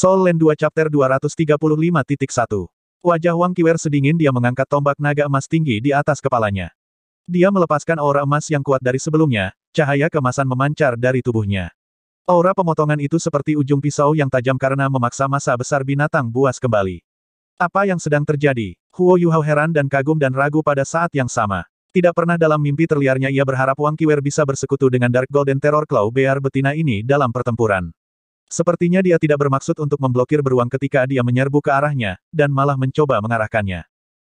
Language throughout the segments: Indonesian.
Soul Land 2 Chapter 235.1 Wajah Wang Kiwer sedingin dia mengangkat tombak naga emas tinggi di atas kepalanya. Dia melepaskan aura emas yang kuat dari sebelumnya, cahaya kemasan memancar dari tubuhnya. Aura pemotongan itu seperti ujung pisau yang tajam karena memaksa masa besar binatang buas kembali. Apa yang sedang terjadi? Huo Yuhao heran dan kagum dan ragu pada saat yang sama. Tidak pernah dalam mimpi terliarnya ia berharap Wang Kiwer bisa bersekutu dengan Dark Golden Terror Claw Bear betina ini dalam pertempuran. Sepertinya dia tidak bermaksud untuk memblokir beruang ketika dia menyerbu ke arahnya, dan malah mencoba mengarahkannya.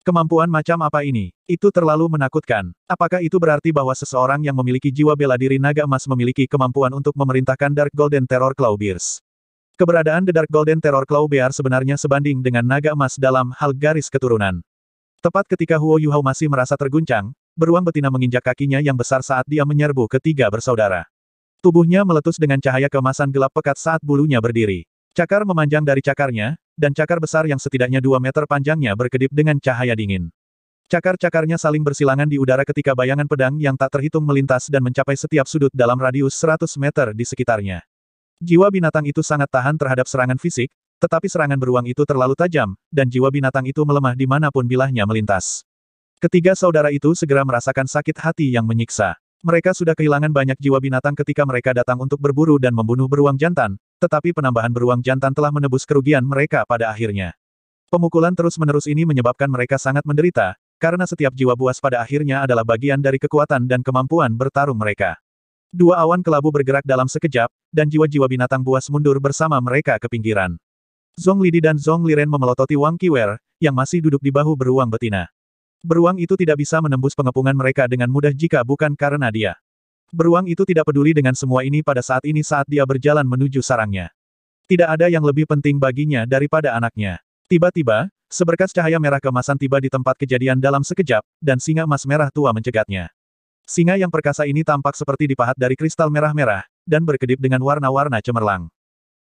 Kemampuan macam apa ini? Itu terlalu menakutkan. Apakah itu berarti bahwa seseorang yang memiliki jiwa bela diri naga emas memiliki kemampuan untuk memerintahkan Dark Golden Terror Claw Bears? Keberadaan The Dark Golden Terror Claw Bear sebenarnya sebanding dengan naga emas dalam hal garis keturunan. Tepat ketika Huo Yuhao masih merasa terguncang, beruang betina menginjak kakinya yang besar saat dia menyerbu ketiga bersaudara. Tubuhnya meletus dengan cahaya kemasan gelap pekat saat bulunya berdiri. Cakar memanjang dari cakarnya, dan cakar besar yang setidaknya dua meter panjangnya berkedip dengan cahaya dingin. Cakar-cakarnya saling bersilangan di udara ketika bayangan pedang yang tak terhitung melintas dan mencapai setiap sudut dalam radius 100 meter di sekitarnya. Jiwa binatang itu sangat tahan terhadap serangan fisik, tetapi serangan beruang itu terlalu tajam, dan jiwa binatang itu melemah di dimanapun bilahnya melintas. Ketiga saudara itu segera merasakan sakit hati yang menyiksa. Mereka sudah kehilangan banyak jiwa binatang ketika mereka datang untuk berburu dan membunuh beruang jantan, tetapi penambahan beruang jantan telah menebus kerugian mereka pada akhirnya. Pemukulan terus-menerus ini menyebabkan mereka sangat menderita, karena setiap jiwa buas pada akhirnya adalah bagian dari kekuatan dan kemampuan bertarung mereka. Dua awan kelabu bergerak dalam sekejap, dan jiwa-jiwa binatang buas mundur bersama mereka ke pinggiran. Zhong Lidi dan Zhong Liren memelototi Wang Kiwer, yang masih duduk di bahu beruang betina. Beruang itu tidak bisa menembus pengepungan mereka dengan mudah jika bukan karena dia. Beruang itu tidak peduli dengan semua ini pada saat ini saat dia berjalan menuju sarangnya. Tidak ada yang lebih penting baginya daripada anaknya. Tiba-tiba, seberkas cahaya merah kemasan tiba di tempat kejadian dalam sekejap, dan singa emas merah tua mencegatnya. Singa yang perkasa ini tampak seperti dipahat dari kristal merah-merah, dan berkedip dengan warna-warna cemerlang.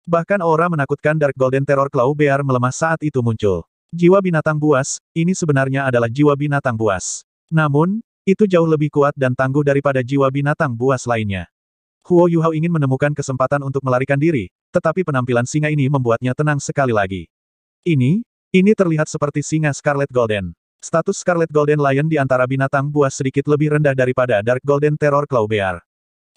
Bahkan aura menakutkan Dark Golden Terror Claw Bear melemah saat itu muncul. Jiwa binatang buas, ini sebenarnya adalah jiwa binatang buas. Namun, itu jauh lebih kuat dan tangguh daripada jiwa binatang buas lainnya. Huo Yuhao ingin menemukan kesempatan untuk melarikan diri, tetapi penampilan singa ini membuatnya tenang sekali lagi. Ini, ini terlihat seperti singa Scarlet Golden. Status Scarlet Golden Lion di antara binatang buas sedikit lebih rendah daripada Dark Golden Terror Claw Bear.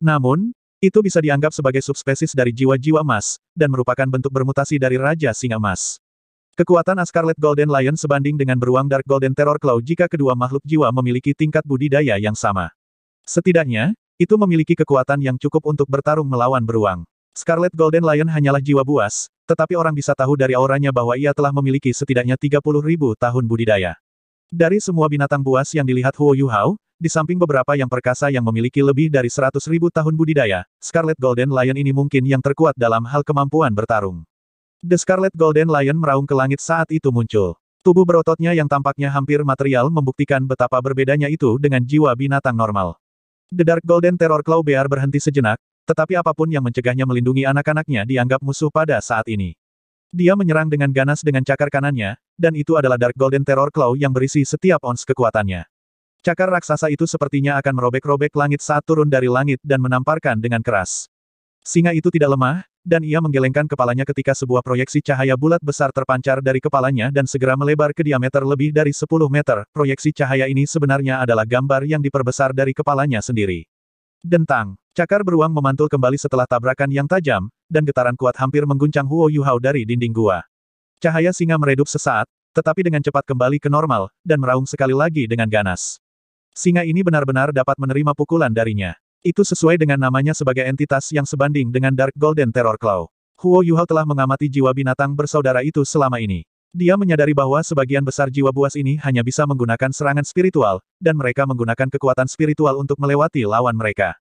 Namun, itu bisa dianggap sebagai subspesies dari jiwa-jiwa emas, dan merupakan bentuk bermutasi dari Raja Singa Emas. Kekuatan Scarlet Golden Lion sebanding dengan beruang Dark Golden Terror Claw jika kedua makhluk jiwa memiliki tingkat budidaya yang sama. Setidaknya, itu memiliki kekuatan yang cukup untuk bertarung melawan beruang. Scarlet Golden Lion hanyalah jiwa buas, tetapi orang bisa tahu dari auranya bahwa ia telah memiliki setidaknya 30 ribu tahun budidaya. Dari semua binatang buas yang dilihat Huo Yuhao, di samping beberapa yang perkasa yang memiliki lebih dari 100 ribu tahun budidaya, Scarlet Golden Lion ini mungkin yang terkuat dalam hal kemampuan bertarung. The Scarlet Golden Lion meraung ke langit saat itu muncul. Tubuh berototnya yang tampaknya hampir material membuktikan betapa berbedanya itu dengan jiwa binatang normal. The Dark Golden Terror Claw Bear berhenti sejenak, tetapi apapun yang mencegahnya melindungi anak-anaknya dianggap musuh pada saat ini. Dia menyerang dengan ganas dengan cakar kanannya, dan itu adalah Dark Golden Terror Claw yang berisi setiap ons kekuatannya. Cakar raksasa itu sepertinya akan merobek-robek langit saat turun dari langit dan menamparkan dengan keras. Singa itu tidak lemah, dan ia menggelengkan kepalanya ketika sebuah proyeksi cahaya bulat besar terpancar dari kepalanya dan segera melebar ke diameter lebih dari 10 meter. Proyeksi cahaya ini sebenarnya adalah gambar yang diperbesar dari kepalanya sendiri. Dentang, cakar beruang memantul kembali setelah tabrakan yang tajam, dan getaran kuat hampir mengguncang Huo Yuhao dari dinding gua. Cahaya singa meredup sesaat, tetapi dengan cepat kembali ke normal, dan meraung sekali lagi dengan ganas. Singa ini benar-benar dapat menerima pukulan darinya. Itu sesuai dengan namanya sebagai entitas yang sebanding dengan Dark Golden Terror Claw. Huo Yuhao telah mengamati jiwa binatang bersaudara itu selama ini. Dia menyadari bahwa sebagian besar jiwa buas ini hanya bisa menggunakan serangan spiritual, dan mereka menggunakan kekuatan spiritual untuk melewati lawan mereka.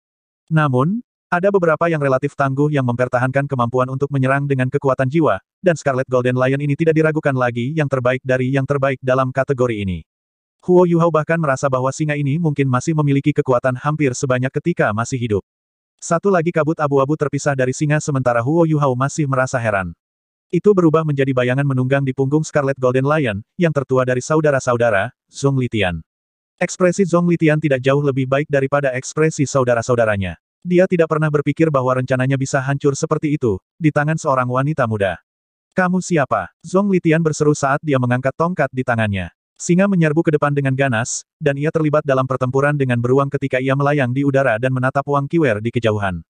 Namun, ada beberapa yang relatif tangguh yang mempertahankan kemampuan untuk menyerang dengan kekuatan jiwa, dan Scarlet Golden Lion ini tidak diragukan lagi yang terbaik dari yang terbaik dalam kategori ini. Huo Yuhao bahkan merasa bahwa singa ini mungkin masih memiliki kekuatan hampir sebanyak ketika masih hidup. Satu lagi kabut abu-abu terpisah dari singa sementara Huo Yuhao masih merasa heran. Itu berubah menjadi bayangan menunggang di punggung Scarlet Golden Lion, yang tertua dari saudara-saudara, Zhong Litian. Ekspresi Zhong Litian tidak jauh lebih baik daripada ekspresi saudara-saudaranya. Dia tidak pernah berpikir bahwa rencananya bisa hancur seperti itu, di tangan seorang wanita muda. Kamu siapa? Zhong Litian berseru saat dia mengangkat tongkat di tangannya. Singa menyerbu ke depan dengan ganas, dan ia terlibat dalam pertempuran dengan beruang ketika ia melayang di udara dan menatap Wang Kiwer di kejauhan.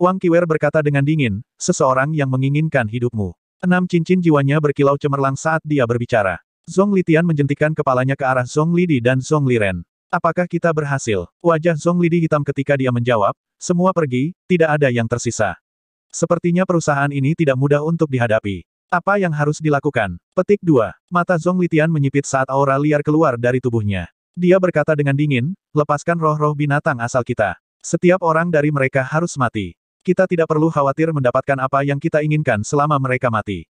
Wang Kiwer berkata dengan dingin, seseorang yang menginginkan hidupmu. Enam cincin jiwanya berkilau cemerlang saat dia berbicara. Zhong Litian menjentikan kepalanya ke arah Zhong Lidi dan Zhong Liren. Apakah kita berhasil? Wajah Zhong Lidi hitam ketika dia menjawab, semua pergi, tidak ada yang tersisa. Sepertinya perusahaan ini tidak mudah untuk dihadapi. Apa yang harus dilakukan? Petik 2. Mata Zong Litian menyipit saat aura liar keluar dari tubuhnya. Dia berkata dengan dingin, lepaskan roh-roh binatang asal kita. Setiap orang dari mereka harus mati. Kita tidak perlu khawatir mendapatkan apa yang kita inginkan selama mereka mati.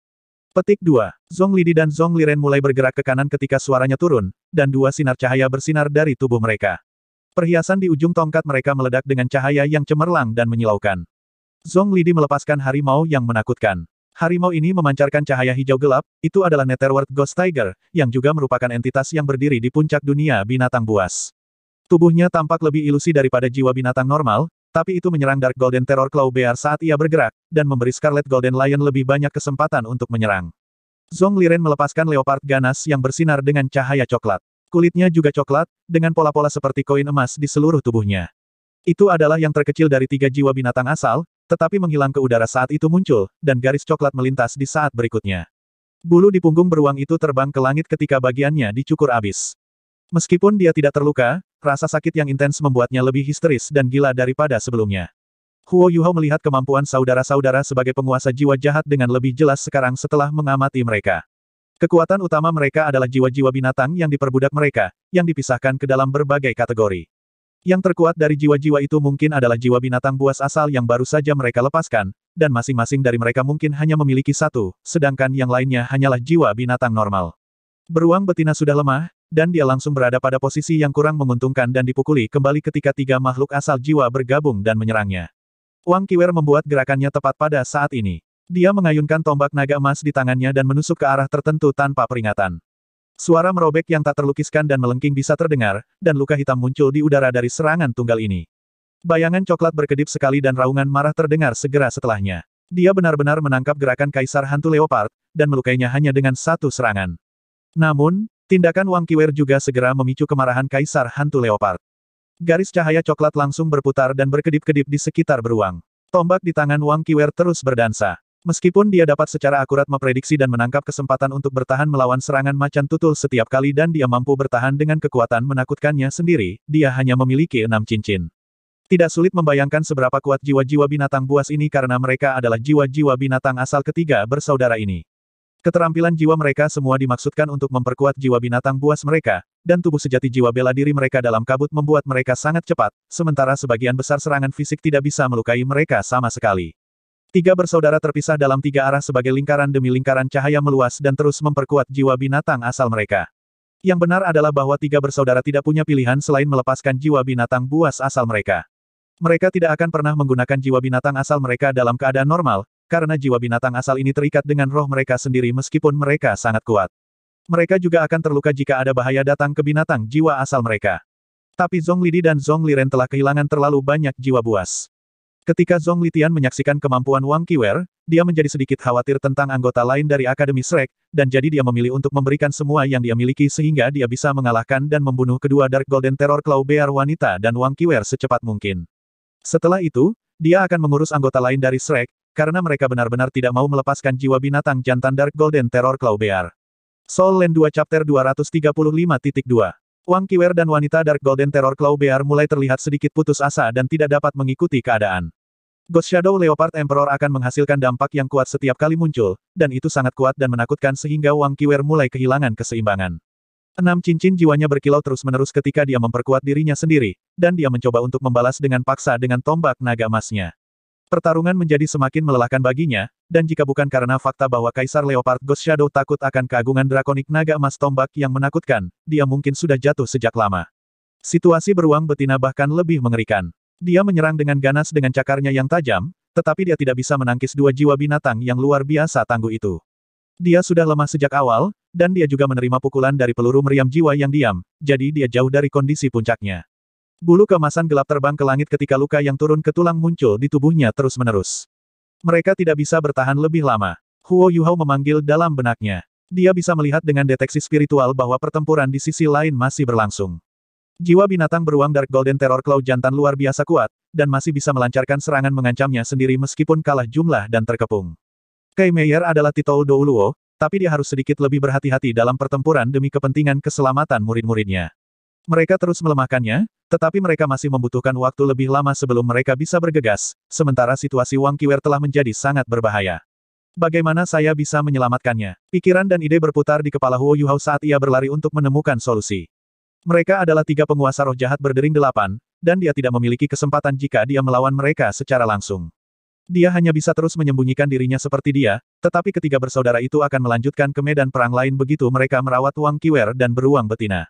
Petik 2. Zong Lidi dan Zong Liren mulai bergerak ke kanan ketika suaranya turun, dan dua sinar cahaya bersinar dari tubuh mereka. Perhiasan di ujung tongkat mereka meledak dengan cahaya yang cemerlang dan menyilaukan. Zong Lidi melepaskan harimau yang menakutkan. Harimau ini memancarkan cahaya hijau gelap, itu adalah Netherworld Ghost Tiger, yang juga merupakan entitas yang berdiri di puncak dunia binatang buas. Tubuhnya tampak lebih ilusi daripada jiwa binatang normal, tapi itu menyerang Dark Golden Terror Claw Bear saat ia bergerak, dan memberi Scarlet Golden Lion lebih banyak kesempatan untuk menyerang. Zong Liren melepaskan leopard ganas yang bersinar dengan cahaya coklat. Kulitnya juga coklat, dengan pola-pola seperti koin emas di seluruh tubuhnya. Itu adalah yang terkecil dari tiga jiwa binatang asal, tetapi menghilang ke udara saat itu muncul, dan garis coklat melintas di saat berikutnya. Bulu di punggung beruang itu terbang ke langit ketika bagiannya dicukur abis. Meskipun dia tidak terluka, rasa sakit yang intens membuatnya lebih histeris dan gila daripada sebelumnya. Huo Yuhao melihat kemampuan saudara-saudara sebagai penguasa jiwa jahat dengan lebih jelas sekarang setelah mengamati mereka. Kekuatan utama mereka adalah jiwa-jiwa binatang yang diperbudak mereka, yang dipisahkan ke dalam berbagai kategori. Yang terkuat dari jiwa-jiwa itu mungkin adalah jiwa binatang buas asal yang baru saja mereka lepaskan, dan masing-masing dari mereka mungkin hanya memiliki satu, sedangkan yang lainnya hanyalah jiwa binatang normal. Beruang betina sudah lemah, dan dia langsung berada pada posisi yang kurang menguntungkan dan dipukuli kembali ketika tiga makhluk asal jiwa bergabung dan menyerangnya. Wang Kiwer membuat gerakannya tepat pada saat ini. Dia mengayunkan tombak naga emas di tangannya dan menusuk ke arah tertentu tanpa peringatan. Suara merobek yang tak terlukiskan dan melengking bisa terdengar, dan luka hitam muncul di udara dari serangan tunggal ini. Bayangan coklat berkedip sekali dan raungan marah terdengar segera setelahnya. Dia benar-benar menangkap gerakan Kaisar Hantu Leopard, dan melukainya hanya dengan satu serangan. Namun, tindakan Wang Kiwer juga segera memicu kemarahan Kaisar Hantu Leopard. Garis cahaya coklat langsung berputar dan berkedip-kedip di sekitar beruang. Tombak di tangan Wang Kiwer terus berdansa. Meskipun dia dapat secara akurat memprediksi dan menangkap kesempatan untuk bertahan melawan serangan macan tutul setiap kali dan dia mampu bertahan dengan kekuatan menakutkannya sendiri, dia hanya memiliki enam cincin. Tidak sulit membayangkan seberapa kuat jiwa-jiwa binatang buas ini karena mereka adalah jiwa-jiwa binatang asal ketiga bersaudara ini. Keterampilan jiwa mereka semua dimaksudkan untuk memperkuat jiwa binatang buas mereka, dan tubuh sejati jiwa bela diri mereka dalam kabut membuat mereka sangat cepat, sementara sebagian besar serangan fisik tidak bisa melukai mereka sama sekali. Tiga bersaudara terpisah dalam tiga arah sebagai lingkaran demi lingkaran cahaya meluas dan terus memperkuat jiwa binatang asal mereka. Yang benar adalah bahwa tiga bersaudara tidak punya pilihan selain melepaskan jiwa binatang buas asal mereka. Mereka tidak akan pernah menggunakan jiwa binatang asal mereka dalam keadaan normal, karena jiwa binatang asal ini terikat dengan roh mereka sendiri meskipun mereka sangat kuat. Mereka juga akan terluka jika ada bahaya datang ke binatang jiwa asal mereka. Tapi Zhong Lidi dan Zhong Liren telah kehilangan terlalu banyak jiwa buas. Ketika Zhong Litian menyaksikan kemampuan Wang Qiwer, dia menjadi sedikit khawatir tentang anggota lain dari Akademi Shrek, dan jadi dia memilih untuk memberikan semua yang dia miliki sehingga dia bisa mengalahkan dan membunuh kedua Dark Golden Terror Claw Bear wanita dan Wang Qiwer secepat mungkin. Setelah itu, dia akan mengurus anggota lain dari Shrek, karena mereka benar-benar tidak mau melepaskan jiwa binatang jantan Dark Golden Terror Claw Bear. Soul Land 2 Chapter 235.2 Wang Kiwer dan wanita Dark Golden Terror Claw Bear mulai terlihat sedikit putus asa dan tidak dapat mengikuti keadaan. Ghost Shadow Leopard Emperor akan menghasilkan dampak yang kuat setiap kali muncul, dan itu sangat kuat dan menakutkan sehingga Wang Kiwer mulai kehilangan keseimbangan. Enam cincin jiwanya berkilau terus-menerus ketika dia memperkuat dirinya sendiri, dan dia mencoba untuk membalas dengan paksa dengan tombak naga emasnya. Pertarungan menjadi semakin melelahkan baginya, dan jika bukan karena fakta bahwa Kaisar Leopard Ghost Shadow takut akan keagungan drakonik naga emas tombak yang menakutkan, dia mungkin sudah jatuh sejak lama. Situasi beruang betina bahkan lebih mengerikan. Dia menyerang dengan ganas dengan cakarnya yang tajam, tetapi dia tidak bisa menangkis dua jiwa binatang yang luar biasa tangguh itu. Dia sudah lemah sejak awal, dan dia juga menerima pukulan dari peluru meriam jiwa yang diam, jadi dia jauh dari kondisi puncaknya. Bulu kemasan gelap terbang ke langit ketika luka yang turun ke tulang muncul di tubuhnya terus-menerus. Mereka tidak bisa bertahan lebih lama. Huo Yuhao memanggil dalam benaknya. Dia bisa melihat dengan deteksi spiritual bahwa pertempuran di sisi lain masih berlangsung. Jiwa binatang beruang Dark Golden Terror Claw jantan luar biasa kuat, dan masih bisa melancarkan serangan mengancamnya sendiri meskipun kalah jumlah dan terkepung. Kai Meyer adalah titol Douluo, tapi dia harus sedikit lebih berhati-hati dalam pertempuran demi kepentingan keselamatan murid-muridnya. Mereka terus melemahkannya, tetapi mereka masih membutuhkan waktu lebih lama sebelum mereka bisa bergegas, sementara situasi Wang Kiwer telah menjadi sangat berbahaya. Bagaimana saya bisa menyelamatkannya? Pikiran dan ide berputar di kepala Huo Yuhao saat ia berlari untuk menemukan solusi. Mereka adalah tiga penguasa roh jahat berdering delapan, dan dia tidak memiliki kesempatan jika dia melawan mereka secara langsung. Dia hanya bisa terus menyembunyikan dirinya seperti dia, tetapi ketiga bersaudara itu akan melanjutkan ke medan perang lain begitu mereka merawat Wang Kiwer dan beruang betina.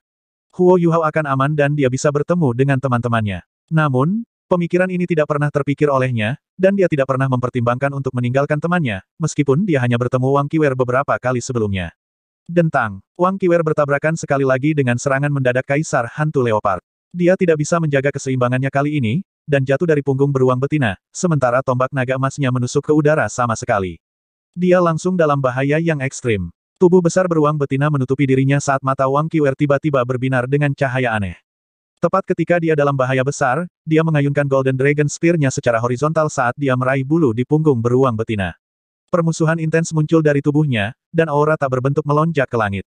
Huo Yuhao akan aman dan dia bisa bertemu dengan teman-temannya. Namun, pemikiran ini tidak pernah terpikir olehnya, dan dia tidak pernah mempertimbangkan untuk meninggalkan temannya, meskipun dia hanya bertemu Wang Kiwer beberapa kali sebelumnya. Dentang, Wang Kiwer bertabrakan sekali lagi dengan serangan mendadak Kaisar Hantu Leopard. Dia tidak bisa menjaga keseimbangannya kali ini, dan jatuh dari punggung beruang betina, sementara tombak naga emasnya menusuk ke udara sama sekali. Dia langsung dalam bahaya yang ekstrim. Tubuh besar beruang betina menutupi dirinya saat mata Wang Qiwer tiba-tiba berbinar dengan cahaya aneh. Tepat ketika dia dalam bahaya besar, dia mengayunkan Golden Dragon Spear-nya secara horizontal saat dia meraih bulu di punggung beruang betina. Permusuhan intens muncul dari tubuhnya, dan aura tak berbentuk melonjak ke langit.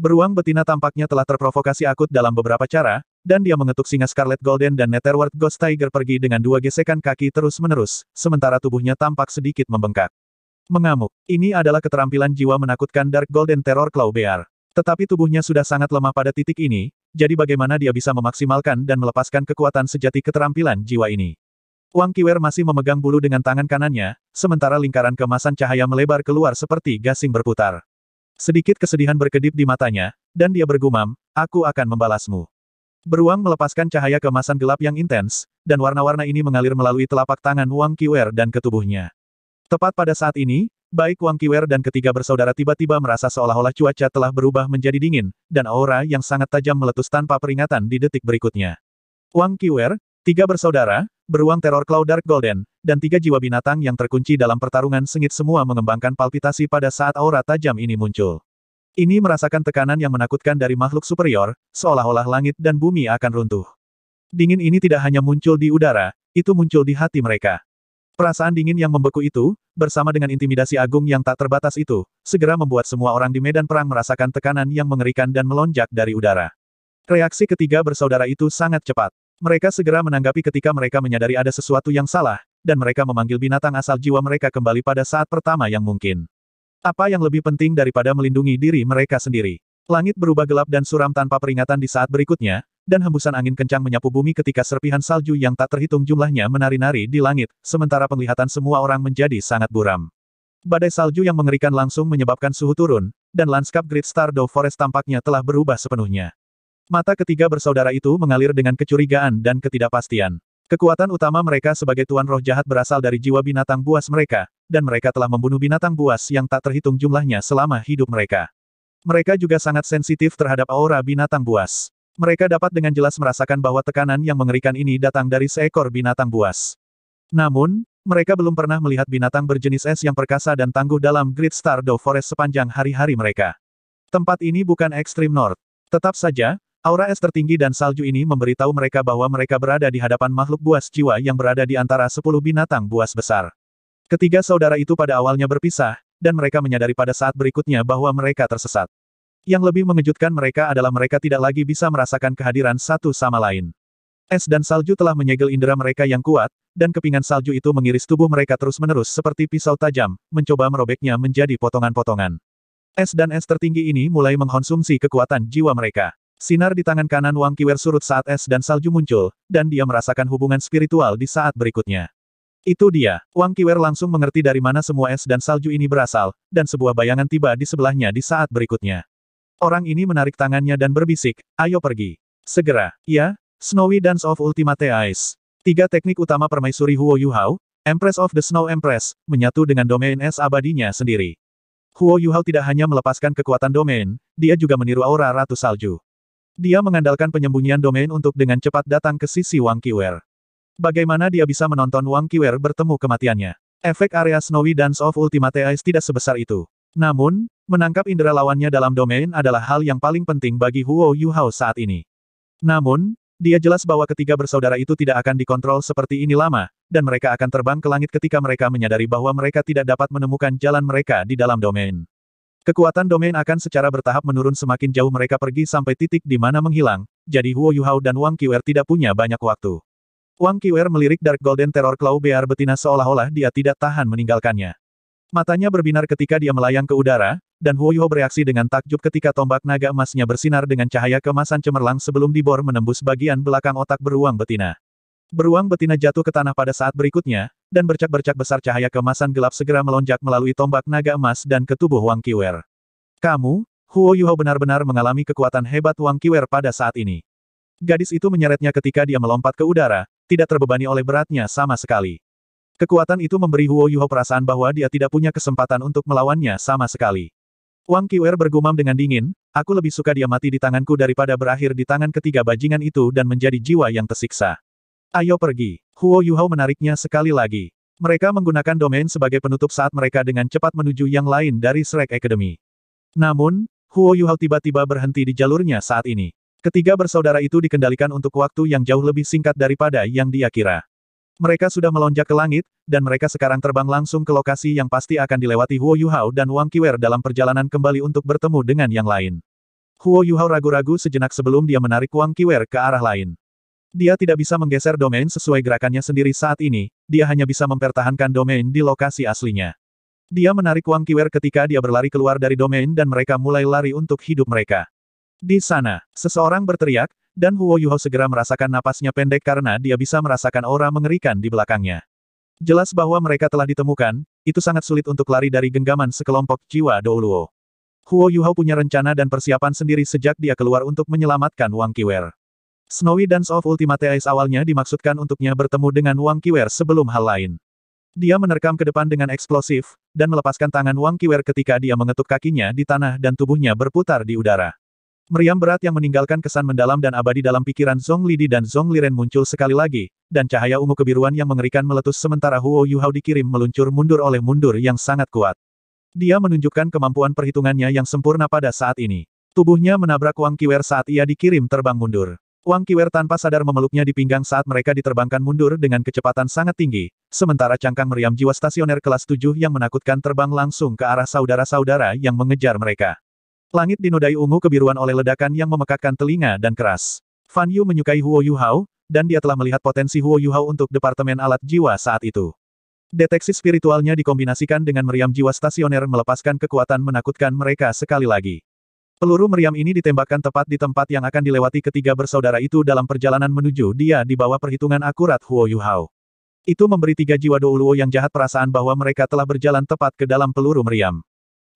Beruang betina tampaknya telah terprovokasi akut dalam beberapa cara, dan dia mengetuk singa Scarlet Golden dan Netherworld Ghost Tiger pergi dengan dua gesekan kaki terus-menerus, sementara tubuhnya tampak sedikit membengkak. Mengamuk. Ini adalah keterampilan jiwa menakutkan Dark Golden Terror Claw Bear. Tetapi tubuhnya sudah sangat lemah pada titik ini, jadi bagaimana dia bisa memaksimalkan dan melepaskan kekuatan sejati keterampilan jiwa ini. Wang Kiwer masih memegang bulu dengan tangan kanannya, sementara lingkaran kemasan cahaya melebar keluar seperti gasing berputar. Sedikit kesedihan berkedip di matanya, dan dia bergumam, aku akan membalasmu. Beruang melepaskan cahaya kemasan gelap yang intens, dan warna-warna ini mengalir melalui telapak tangan Wang Kiwer dan ketubuhnya. Tepat pada saat ini, baik Wang Kiwer dan ketiga bersaudara tiba-tiba merasa seolah-olah cuaca telah berubah menjadi dingin, dan aura yang sangat tajam meletus tanpa peringatan di detik berikutnya. Wang Kiwer, tiga bersaudara, beruang teror Cloud Dark Golden, dan tiga jiwa binatang yang terkunci dalam pertarungan sengit semua mengembangkan palpitasi pada saat aura tajam ini muncul. Ini merasakan tekanan yang menakutkan dari makhluk superior, seolah-olah langit dan bumi akan runtuh. Dingin ini tidak hanya muncul di udara, itu muncul di hati mereka. Perasaan dingin yang membeku itu, bersama dengan intimidasi agung yang tak terbatas itu, segera membuat semua orang di medan perang merasakan tekanan yang mengerikan dan melonjak dari udara. Reaksi ketiga bersaudara itu sangat cepat. Mereka segera menanggapi ketika mereka menyadari ada sesuatu yang salah, dan mereka memanggil binatang asal jiwa mereka kembali pada saat pertama yang mungkin. Apa yang lebih penting daripada melindungi diri mereka sendiri? Langit berubah gelap dan suram tanpa peringatan di saat berikutnya, dan hembusan angin kencang menyapu bumi ketika serpihan salju yang tak terhitung jumlahnya menari-nari di langit, sementara penglihatan semua orang menjadi sangat buram. Badai salju yang mengerikan langsung menyebabkan suhu turun, dan lanskap Great Star Forest tampaknya telah berubah sepenuhnya. Mata ketiga bersaudara itu mengalir dengan kecurigaan dan ketidakpastian. Kekuatan utama mereka sebagai tuan roh jahat berasal dari jiwa binatang buas mereka, dan mereka telah membunuh binatang buas yang tak terhitung jumlahnya selama hidup mereka. Mereka juga sangat sensitif terhadap aura binatang buas. Mereka dapat dengan jelas merasakan bahwa tekanan yang mengerikan ini datang dari seekor binatang buas. Namun, mereka belum pernah melihat binatang berjenis es yang perkasa dan tangguh dalam Great Star Do Forest sepanjang hari-hari mereka. Tempat ini bukan ekstrim north. Tetap saja, aura es tertinggi dan salju ini memberitahu mereka bahwa mereka berada di hadapan makhluk buas jiwa yang berada di antara sepuluh binatang buas besar. Ketiga saudara itu pada awalnya berpisah, dan mereka menyadari pada saat berikutnya bahwa mereka tersesat. Yang lebih mengejutkan mereka adalah mereka tidak lagi bisa merasakan kehadiran satu sama lain. Es dan salju telah menyegel indera mereka yang kuat, dan kepingan salju itu mengiris tubuh mereka terus-menerus seperti pisau tajam, mencoba merobeknya menjadi potongan-potongan. Es dan es tertinggi ini mulai mengkonsumsi kekuatan jiwa mereka. Sinar di tangan kanan Wang Kiwer surut saat es dan salju muncul, dan dia merasakan hubungan spiritual di saat berikutnya. Itu dia, Wang Kiwer langsung mengerti dari mana semua es dan salju ini berasal, dan sebuah bayangan tiba di sebelahnya di saat berikutnya. Orang ini menarik tangannya dan berbisik, ayo pergi. Segera, ya, Snowy Dance of Ultimate Ice. Tiga teknik utama permaisuri Huo Yuhao, Empress of the Snow Empress, menyatu dengan domain es abadinya sendiri. Huo Yuhao tidak hanya melepaskan kekuatan domain, dia juga meniru aura Ratu Salju. Dia mengandalkan penyembunyian domain untuk dengan cepat datang ke sisi Wang Kiwer. Bagaimana dia bisa menonton Wang Kiwer bertemu kematiannya? Efek area Snowy Dance of Ultimate Ice tidak sebesar itu. Namun, menangkap indera lawannya dalam domain adalah hal yang paling penting bagi Huo Yuhao saat ini. Namun, dia jelas bahwa ketiga bersaudara itu tidak akan dikontrol seperti ini lama, dan mereka akan terbang ke langit ketika mereka menyadari bahwa mereka tidak dapat menemukan jalan mereka di dalam domain. Kekuatan domain akan secara bertahap menurun semakin jauh mereka pergi sampai titik di mana menghilang, jadi Huo Yuhao dan Wang Qiwer tidak punya banyak waktu. Wang Qiwer melirik Dark Golden Terror Claw Bear betina seolah-olah dia tidak tahan meninggalkannya. Matanya berbinar ketika dia melayang ke udara, dan Huo Yuho bereaksi dengan takjub ketika tombak naga emasnya bersinar dengan cahaya kemasan cemerlang sebelum dibor menembus bagian belakang otak beruang betina. Beruang betina jatuh ke tanah pada saat berikutnya, dan bercak-bercak besar cahaya kemasan gelap segera melonjak melalui tombak naga emas dan ke tubuh Wang Kiwer. Kamu, Huo Yuho benar-benar mengalami kekuatan hebat Wang Kiwer pada saat ini. Gadis itu menyeretnya ketika dia melompat ke udara, tidak terbebani oleh beratnya sama sekali. Kekuatan itu memberi Huo Yuho perasaan bahwa dia tidak punya kesempatan untuk melawannya sama sekali. Wang Kiwer bergumam dengan dingin, aku lebih suka dia mati di tanganku daripada berakhir di tangan ketiga bajingan itu dan menjadi jiwa yang tersiksa. Ayo pergi. Huo Yuhao menariknya sekali lagi. Mereka menggunakan domain sebagai penutup saat mereka dengan cepat menuju yang lain dari Shrek Academy. Namun, Huo Yuhao tiba-tiba berhenti di jalurnya saat ini. Ketiga bersaudara itu dikendalikan untuk waktu yang jauh lebih singkat daripada yang dia kira. Mereka sudah melonjak ke langit, dan mereka sekarang terbang langsung ke lokasi yang pasti akan dilewati Huo Yuhao dan Wang Kiwer dalam perjalanan kembali untuk bertemu dengan yang lain. Huo Yuhao ragu-ragu sejenak sebelum dia menarik Wang Kiwer ke arah lain. Dia tidak bisa menggeser domain sesuai gerakannya sendiri saat ini, dia hanya bisa mempertahankan domain di lokasi aslinya. Dia menarik Wang Kiwer ketika dia berlari keluar dari domain dan mereka mulai lari untuk hidup mereka. Di sana, seseorang berteriak, dan Huo Yuho segera merasakan napasnya pendek karena dia bisa merasakan aura mengerikan di belakangnya. Jelas bahwa mereka telah ditemukan, itu sangat sulit untuk lari dari genggaman sekelompok jiwa Douluo. Huo Yuho punya rencana dan persiapan sendiri sejak dia keluar untuk menyelamatkan Wang Kiwer. Snowy Dance of Ultimate Ice awalnya dimaksudkan untuknya bertemu dengan Wang Kiwer sebelum hal lain. Dia menerkam ke depan dengan eksplosif, dan melepaskan tangan Wang Kiwer ketika dia mengetuk kakinya di tanah dan tubuhnya berputar di udara. Meriam berat yang meninggalkan kesan mendalam dan abadi dalam pikiran Zhong Lidi dan Zhong Liren muncul sekali lagi, dan cahaya ungu kebiruan yang mengerikan meletus sementara Huo Yu Hao dikirim meluncur mundur oleh mundur yang sangat kuat. Dia menunjukkan kemampuan perhitungannya yang sempurna pada saat ini. Tubuhnya menabrak Wang Kiwer saat ia dikirim terbang mundur. Wang Kiwer tanpa sadar memeluknya di pinggang saat mereka diterbangkan mundur dengan kecepatan sangat tinggi, sementara cangkang meriam jiwa stasioner kelas 7 yang menakutkan terbang langsung ke arah saudara-saudara yang mengejar mereka. Langit dinodai ungu kebiruan oleh ledakan yang memekakkan telinga dan keras. Fan Yu menyukai Huo Yuhao, dan dia telah melihat potensi Huo Yuhao untuk Departemen Alat Jiwa saat itu. Deteksi spiritualnya dikombinasikan dengan meriam jiwa stasioner melepaskan kekuatan menakutkan mereka sekali lagi. Peluru meriam ini ditembakkan tepat di tempat yang akan dilewati ketiga bersaudara itu dalam perjalanan menuju dia di bawah perhitungan akurat Huo Yuhao. Itu memberi tiga jiwa Douluo yang jahat perasaan bahwa mereka telah berjalan tepat ke dalam peluru meriam.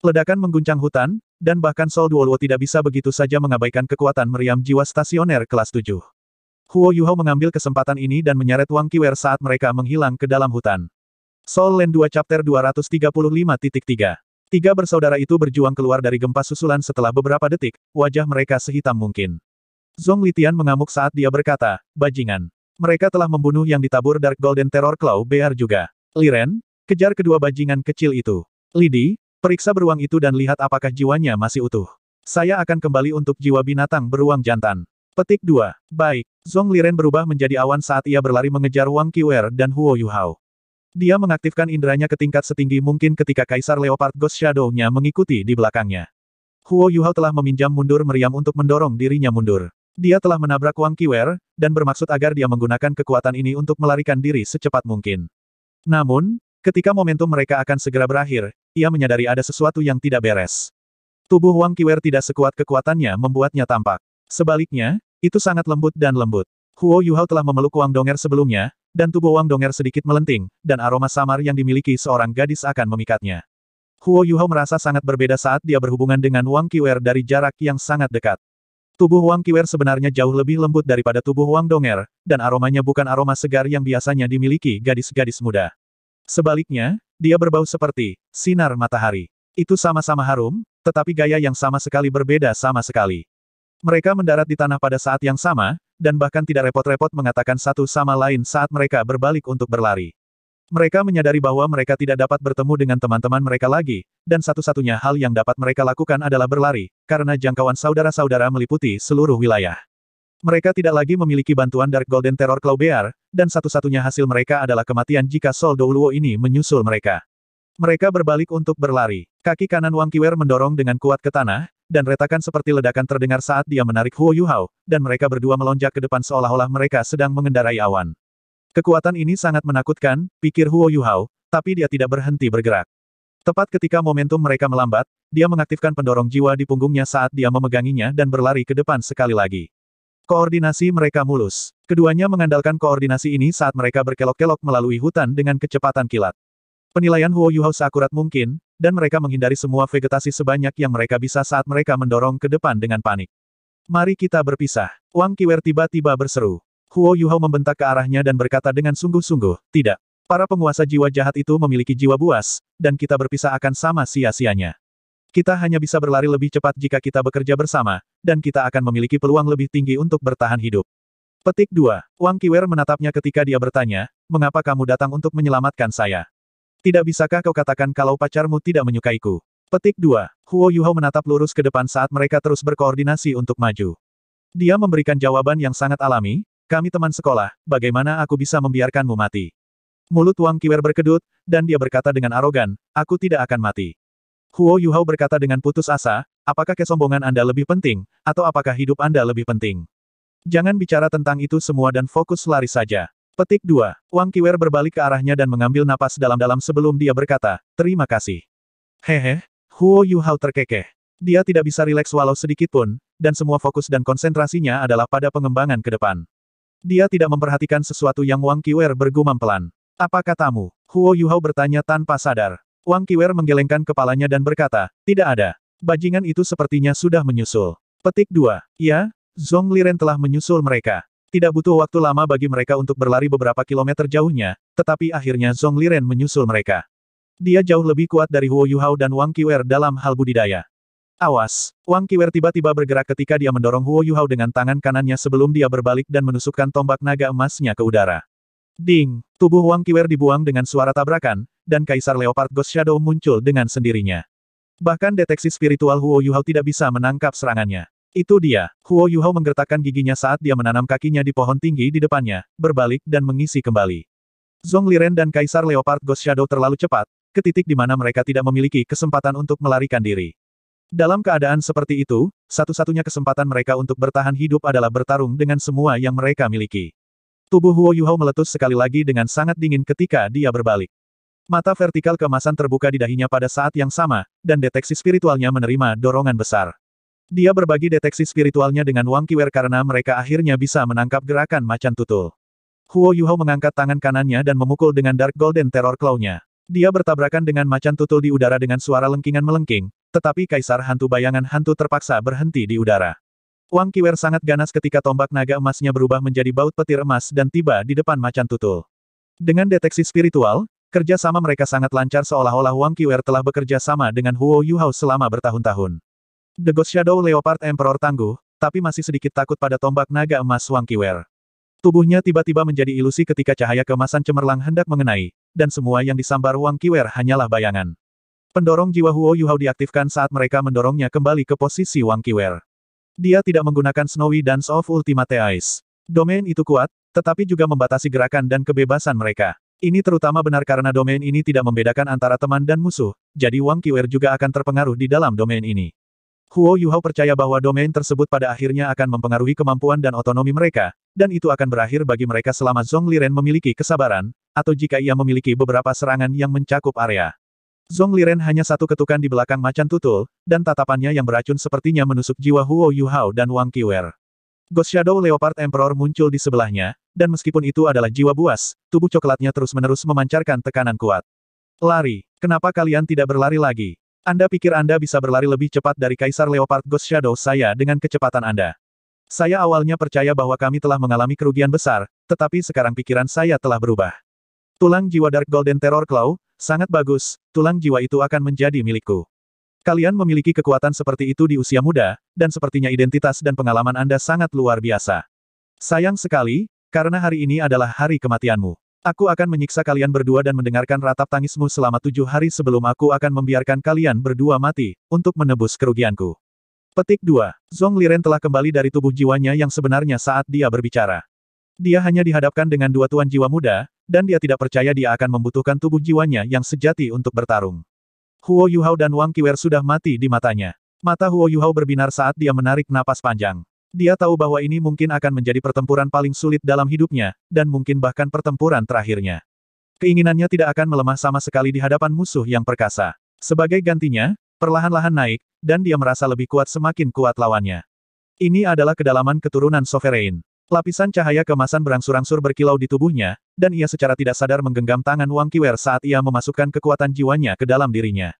Ledakan mengguncang hutan, dan bahkan Sol Duoluo tidak bisa begitu saja mengabaikan kekuatan meriam jiwa stasioner kelas 7. Huo Yuhao mengambil kesempatan ini dan menyeret Wang Kiwer saat mereka menghilang ke dalam hutan. Sol Land 2 Chapter 235.3 Tiga bersaudara itu berjuang keluar dari gempa susulan setelah beberapa detik, wajah mereka sehitam mungkin. Zong Litian mengamuk saat dia berkata, bajingan. Mereka telah membunuh yang ditabur Dark Golden Terror Claw Bear juga. Liren, kejar kedua bajingan kecil itu. Lidi, Periksa beruang itu dan lihat apakah jiwanya masih utuh. Saya akan kembali untuk jiwa binatang beruang jantan. Petik 2. Baik. Zong Liren berubah menjadi awan saat ia berlari mengejar Wang Qiwer dan Huo Yuhao. Dia mengaktifkan inderanya ke tingkat setinggi mungkin ketika Kaisar Leopard Ghost Shadow-nya mengikuti di belakangnya. Huo Yuhao telah meminjam mundur meriam untuk mendorong dirinya mundur. Dia telah menabrak Wang Qiwer, dan bermaksud agar dia menggunakan kekuatan ini untuk melarikan diri secepat mungkin. Namun, ketika momentum mereka akan segera berakhir, ia menyadari ada sesuatu yang tidak beres. Tubuh Wang Kiwer tidak sekuat kekuatannya membuatnya tampak. Sebaliknya, itu sangat lembut dan lembut. Huo Yuhao telah memeluk Wang Donger sebelumnya, dan tubuh Wang Donger sedikit melenting, dan aroma samar yang dimiliki seorang gadis akan memikatnya. Huo Yuhao merasa sangat berbeda saat dia berhubungan dengan Wang Kiwer dari jarak yang sangat dekat. Tubuh Wang Kiwer sebenarnya jauh lebih lembut daripada tubuh Wang Donger, dan aromanya bukan aroma segar yang biasanya dimiliki gadis-gadis muda. Sebaliknya, dia berbau seperti sinar matahari. Itu sama-sama harum, tetapi gaya yang sama sekali berbeda sama sekali. Mereka mendarat di tanah pada saat yang sama, dan bahkan tidak repot-repot mengatakan satu sama lain saat mereka berbalik untuk berlari. Mereka menyadari bahwa mereka tidak dapat bertemu dengan teman-teman mereka lagi, dan satu-satunya hal yang dapat mereka lakukan adalah berlari, karena jangkauan saudara-saudara meliputi seluruh wilayah. Mereka tidak lagi memiliki bantuan Dark Golden Terror Clawbear, dan satu-satunya hasil mereka adalah kematian jika Sol Douluo ini menyusul mereka. Mereka berbalik untuk berlari. Kaki kanan Wang Kiwer mendorong dengan kuat ke tanah, dan retakan seperti ledakan terdengar saat dia menarik Huo Yuhao, dan mereka berdua melonjak ke depan seolah-olah mereka sedang mengendarai awan. Kekuatan ini sangat menakutkan, pikir Huo Yuhao, tapi dia tidak berhenti bergerak. Tepat ketika momentum mereka melambat, dia mengaktifkan pendorong jiwa di punggungnya saat dia memeganginya dan berlari ke depan sekali lagi. Koordinasi mereka mulus. Keduanya mengandalkan koordinasi ini saat mereka berkelok-kelok melalui hutan dengan kecepatan kilat. Penilaian Huo Yuhao seakurat mungkin, dan mereka menghindari semua vegetasi sebanyak yang mereka bisa saat mereka mendorong ke depan dengan panik. Mari kita berpisah. Wang Kiwer tiba-tiba berseru. Huo Yuhao membentak ke arahnya dan berkata dengan sungguh-sungguh, tidak. Para penguasa jiwa jahat itu memiliki jiwa buas, dan kita berpisah akan sama sia-sianya. Kita hanya bisa berlari lebih cepat jika kita bekerja bersama, dan kita akan memiliki peluang lebih tinggi untuk bertahan hidup. Petik 2. Wang Kiwer menatapnya ketika dia bertanya, mengapa kamu datang untuk menyelamatkan saya? Tidak bisakah kau katakan kalau pacarmu tidak menyukaiku? Petik 2. Huo Yuhao menatap lurus ke depan saat mereka terus berkoordinasi untuk maju. Dia memberikan jawaban yang sangat alami, kami teman sekolah, bagaimana aku bisa membiarkanmu mati? Mulut Wang Kiwer berkedut, dan dia berkata dengan arogan, aku tidak akan mati. Huo Yuhao berkata dengan putus asa, apakah kesombongan Anda lebih penting, atau apakah hidup Anda lebih penting? Jangan bicara tentang itu semua dan fokus lari saja. Petik 2. Wang Kiwer berbalik ke arahnya dan mengambil napas dalam-dalam sebelum dia berkata, terima kasih. Hehe, Huo Yuhao terkekeh. Dia tidak bisa rileks walau sedikit pun, dan semua fokus dan konsentrasinya adalah pada pengembangan ke depan. Dia tidak memperhatikan sesuatu yang Wang Kiwer bergumam pelan. Apa katamu? Huo Yuhao bertanya tanpa sadar. Wang Kiwer menggelengkan kepalanya dan berkata, tidak ada. Bajingan itu sepertinya sudah menyusul. Petik 2. Ya, Zhong Liren telah menyusul mereka. Tidak butuh waktu lama bagi mereka untuk berlari beberapa kilometer jauhnya, tetapi akhirnya Zhong Liren menyusul mereka. Dia jauh lebih kuat dari Huo Yuhao dan Wang Kiwer dalam hal budidaya. Awas! Wang Kiwer tiba-tiba bergerak ketika dia mendorong Huo Yuhao dengan tangan kanannya sebelum dia berbalik dan menusukkan tombak naga emasnya ke udara. Ding! Tubuh Wang Kiwer dibuang dengan suara tabrakan, dan Kaisar Leopard Ghost Shadow muncul dengan sendirinya. Bahkan deteksi spiritual Huo Yuhao tidak bisa menangkap serangannya. Itu dia, Huo Yuhao menggertakkan giginya saat dia menanam kakinya di pohon tinggi di depannya, berbalik dan mengisi kembali. Zhong Liren dan Kaisar Leopard Ghost Shadow terlalu cepat, ke titik di mana mereka tidak memiliki kesempatan untuk melarikan diri. Dalam keadaan seperti itu, satu-satunya kesempatan mereka untuk bertahan hidup adalah bertarung dengan semua yang mereka miliki. Tubuh Huo Yuhao meletus sekali lagi dengan sangat dingin ketika dia berbalik. Mata vertikal kemasan terbuka di dahinya pada saat yang sama, dan deteksi spiritualnya menerima dorongan besar. Dia berbagi deteksi spiritualnya dengan Wang Kiwer karena mereka akhirnya bisa menangkap gerakan macan tutul. Huo Yuhao mengangkat tangan kanannya dan memukul dengan Dark Golden Terror Claw-nya. Dia bertabrakan dengan macan tutul di udara dengan suara lengkingan melengking, tetapi Kaisar Hantu Bayangan Hantu terpaksa berhenti di udara. Wang Kiwer sangat ganas ketika tombak naga emasnya berubah menjadi baut petir emas dan tiba di depan macan tutul. Dengan deteksi spiritual, Kerja sama mereka sangat lancar seolah-olah Wang Qiuer telah bekerja sama dengan Huo Yuhao selama bertahun-tahun. The Ghost Shadow Leopard Emperor tangguh, tapi masih sedikit takut pada tombak naga emas Wang Qiuer. Tubuhnya tiba-tiba menjadi ilusi ketika cahaya kemasan cemerlang hendak mengenai, dan semua yang disambar Wang Qiuer hanyalah bayangan. Pendorong jiwa Huo Yuhao diaktifkan saat mereka mendorongnya kembali ke posisi Wang Qiuer. Dia tidak menggunakan Snowy Dance of Ultimate Ice. Domain itu kuat, tetapi juga membatasi gerakan dan kebebasan mereka. Ini terutama benar karena domain ini tidak membedakan antara teman dan musuh, jadi Wang Qiwer juga akan terpengaruh di dalam domain ini. Huo Yuhao percaya bahwa domain tersebut pada akhirnya akan mempengaruhi kemampuan dan otonomi mereka, dan itu akan berakhir bagi mereka selama Zhong Liren memiliki kesabaran, atau jika ia memiliki beberapa serangan yang mencakup area. Zhong Liren hanya satu ketukan di belakang macan tutul, dan tatapannya yang beracun sepertinya menusuk jiwa Huo Yuhao dan Wang Qiwer. Ghost Shadow Leopard Emperor muncul di sebelahnya, dan meskipun itu adalah jiwa buas, tubuh coklatnya terus-menerus memancarkan tekanan kuat. Lari. Kenapa kalian tidak berlari lagi? Anda pikir Anda bisa berlari lebih cepat dari Kaisar Leopard Ghost Shadow saya dengan kecepatan Anda? Saya awalnya percaya bahwa kami telah mengalami kerugian besar, tetapi sekarang pikiran saya telah berubah. Tulang jiwa Dark Golden Terror Claw, sangat bagus, tulang jiwa itu akan menjadi milikku. Kalian memiliki kekuatan seperti itu di usia muda, dan sepertinya identitas dan pengalaman Anda sangat luar biasa. Sayang sekali, karena hari ini adalah hari kematianmu. Aku akan menyiksa kalian berdua dan mendengarkan ratap tangismu selama tujuh hari sebelum aku akan membiarkan kalian berdua mati, untuk menebus kerugianku. Petik 2. Zong Liren telah kembali dari tubuh jiwanya yang sebenarnya saat dia berbicara. Dia hanya dihadapkan dengan dua tuan jiwa muda, dan dia tidak percaya dia akan membutuhkan tubuh jiwanya yang sejati untuk bertarung. Huo Yuhao dan Wang Kiwer sudah mati di matanya. Mata Huo Yuhao berbinar saat dia menarik napas panjang. Dia tahu bahwa ini mungkin akan menjadi pertempuran paling sulit dalam hidupnya, dan mungkin bahkan pertempuran terakhirnya. Keinginannya tidak akan melemah sama sekali di hadapan musuh yang perkasa. Sebagai gantinya, perlahan-lahan naik, dan dia merasa lebih kuat semakin kuat lawannya. Ini adalah kedalaman keturunan Sovereign. Lapisan cahaya kemasan berangsur-angsur berkilau di tubuhnya, dan ia secara tidak sadar menggenggam tangan Wang Kiwer saat ia memasukkan kekuatan jiwanya ke dalam dirinya.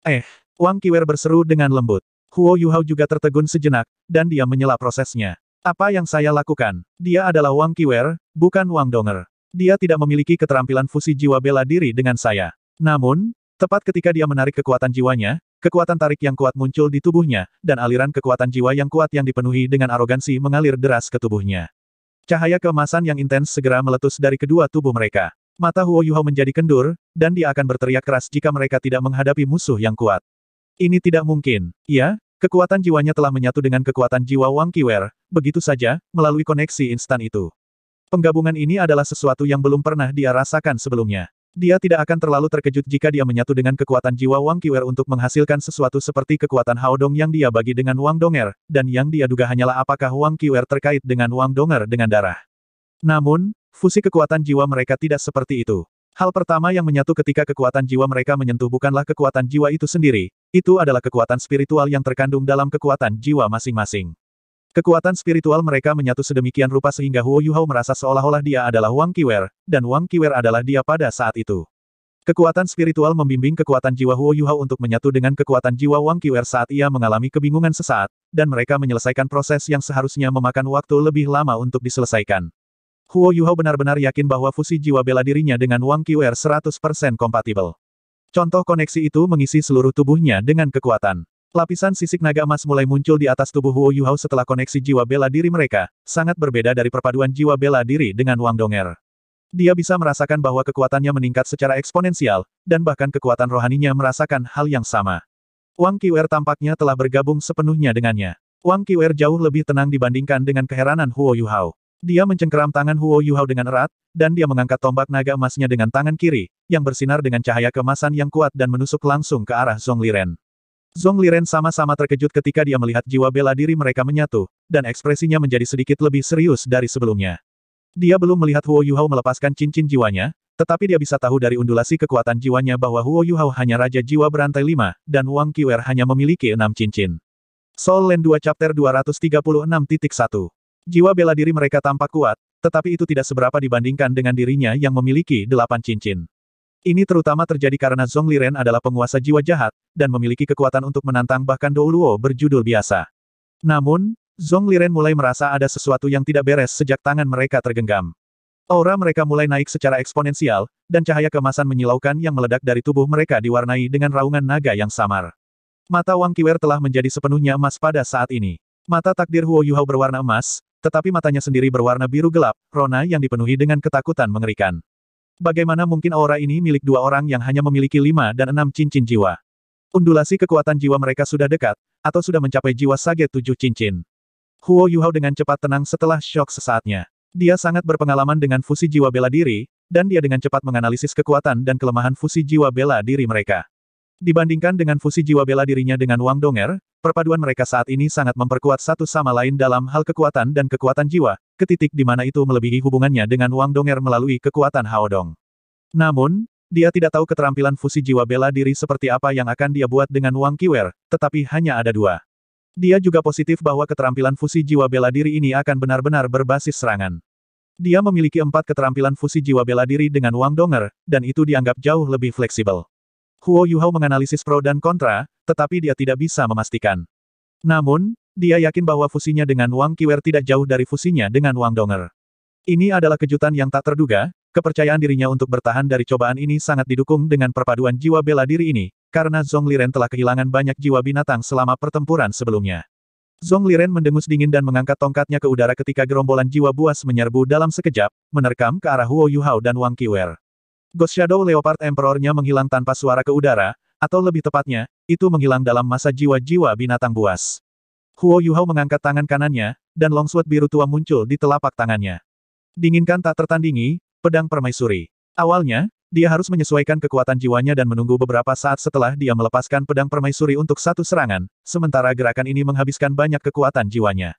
Eh, Wang Kiwer berseru dengan lembut. Huo Yuhao juga tertegun sejenak, dan dia menyela prosesnya. Apa yang saya lakukan? Dia adalah Wang Kiwer, bukan Wang Donger. Dia tidak memiliki keterampilan fusi jiwa bela diri dengan saya. Namun, tepat ketika dia menarik kekuatan jiwanya, kekuatan tarik yang kuat muncul di tubuhnya, dan aliran kekuatan jiwa yang kuat yang dipenuhi dengan arogansi mengalir deras ke tubuhnya. Cahaya keemasan yang intens segera meletus dari kedua tubuh mereka. Mata Huo Yuhao menjadi kendur, dan dia akan berteriak keras jika mereka tidak menghadapi musuh yang kuat. Ini tidak mungkin. Ya, Kekuatan jiwanya telah menyatu dengan kekuatan jiwa Wang Kiwer, begitu saja, melalui koneksi instan itu. Penggabungan ini adalah sesuatu yang belum pernah dia rasakan sebelumnya. Dia tidak akan terlalu terkejut jika dia menyatu dengan kekuatan jiwa Wang Kiwer untuk menghasilkan sesuatu seperti kekuatan Haodong yang dia bagi dengan Wang Donger, dan yang dia duga hanyalah apakah Wang Kiwer terkait dengan Wang Donger dengan darah. Namun, fusi kekuatan jiwa mereka tidak seperti itu. Hal pertama yang menyatu ketika kekuatan jiwa mereka menyentuh bukanlah kekuatan jiwa itu sendiri, itu adalah kekuatan spiritual yang terkandung dalam kekuatan jiwa masing-masing. Kekuatan spiritual mereka menyatu sedemikian rupa sehingga Huo Yuhao merasa seolah-olah dia adalah Wang Kiwer, dan Wang Kiwer adalah dia pada saat itu. Kekuatan spiritual membimbing kekuatan jiwa Huo Yuhao untuk menyatu dengan kekuatan jiwa Wang Kiwer saat ia mengalami kebingungan sesaat, dan mereka menyelesaikan proses yang seharusnya memakan waktu lebih lama untuk diselesaikan. Huo Yuhao benar-benar yakin bahwa fusi jiwa bela dirinya dengan Wang Qiuer 100% kompatibel. Contoh koneksi itu mengisi seluruh tubuhnya dengan kekuatan. Lapisan sisik naga emas mulai muncul di atas tubuh Huo Yuhao setelah koneksi jiwa bela diri mereka, sangat berbeda dari perpaduan jiwa bela diri dengan Wang Donger. Dia bisa merasakan bahwa kekuatannya meningkat secara eksponensial, dan bahkan kekuatan rohaninya merasakan hal yang sama. Wang Qiuer tampaknya telah bergabung sepenuhnya dengannya. Wang Qiuer jauh lebih tenang dibandingkan dengan keheranan Huo Yuhao. Dia mencengkeram tangan Huo Yuhao dengan erat, dan dia mengangkat tombak naga emasnya dengan tangan kiri, yang bersinar dengan cahaya kemasan yang kuat dan menusuk langsung ke arah Zhong Liren. Zhong Liren sama-sama terkejut ketika dia melihat jiwa bela diri mereka menyatu, dan ekspresinya menjadi sedikit lebih serius dari sebelumnya. Dia belum melihat Huo Yuhao melepaskan cincin jiwanya, tetapi dia bisa tahu dari undulasi kekuatan jiwanya bahwa Huo Yuhao hanya Raja Jiwa Berantai lima, dan Wang Qiwer hanya memiliki enam cincin. Sol Land 2 Chapter 236.1 Jiwa bela diri mereka tampak kuat, tetapi itu tidak seberapa dibandingkan dengan dirinya yang memiliki delapan cincin. Ini terutama terjadi karena Zhong Liren adalah penguasa jiwa jahat, dan memiliki kekuatan untuk menantang bahkan Douluo berjudul biasa. Namun, Zhong Liren mulai merasa ada sesuatu yang tidak beres sejak tangan mereka tergenggam. Aura mereka mulai naik secara eksponensial, dan cahaya kemasan menyilaukan yang meledak dari tubuh mereka diwarnai dengan raungan naga yang samar. Mata Wang Kiwer telah menjadi sepenuhnya emas pada saat ini. Mata takdir Huo Yuhao berwarna emas, tetapi matanya sendiri berwarna biru gelap, rona yang dipenuhi dengan ketakutan mengerikan. Bagaimana mungkin aura ini milik dua orang yang hanya memiliki lima dan enam cincin jiwa? Undulasi kekuatan jiwa mereka sudah dekat, atau sudah mencapai jiwa sage tujuh cincin. Huo Yuhao dengan cepat tenang setelah shock sesaatnya. Dia sangat berpengalaman dengan fusi jiwa bela diri, dan dia dengan cepat menganalisis kekuatan dan kelemahan fusi jiwa bela diri mereka. Dibandingkan dengan fusi jiwa bela dirinya dengan Wang Donger, perpaduan mereka saat ini sangat memperkuat satu sama lain dalam hal kekuatan dan kekuatan jiwa, ke titik di mana itu melebihi hubungannya dengan Wang Donger melalui kekuatan Hao Dong. Namun, dia tidak tahu keterampilan fusi jiwa bela diri seperti apa yang akan dia buat dengan Wang Kiwer, tetapi hanya ada dua. Dia juga positif bahwa keterampilan fusi jiwa bela diri ini akan benar-benar berbasis serangan. Dia memiliki empat keterampilan fusi jiwa bela diri dengan Wang Donger, dan itu dianggap jauh lebih fleksibel. Huo Yuhao menganalisis pro dan kontra, tetapi dia tidak bisa memastikan. Namun, dia yakin bahwa fusinya dengan Wang Qiwer tidak jauh dari fusinya dengan Wang Donger. Ini adalah kejutan yang tak terduga, kepercayaan dirinya untuk bertahan dari cobaan ini sangat didukung dengan perpaduan jiwa bela diri ini, karena Zhong Liren telah kehilangan banyak jiwa binatang selama pertempuran sebelumnya. Zhong Liren mendengus dingin dan mengangkat tongkatnya ke udara ketika gerombolan jiwa buas menyerbu dalam sekejap, menerkam ke arah Huo Yuhao dan Wang Qiwer. Ghost Shadow Leopard Emperor-nya menghilang tanpa suara ke udara, atau lebih tepatnya, itu menghilang dalam masa jiwa-jiwa binatang buas. Huo Yuhao mengangkat tangan kanannya, dan longsword biru tua muncul di telapak tangannya. Dinginkan tak tertandingi, pedang permaisuri. Awalnya, dia harus menyesuaikan kekuatan jiwanya dan menunggu beberapa saat setelah dia melepaskan pedang permaisuri untuk satu serangan, sementara gerakan ini menghabiskan banyak kekuatan jiwanya.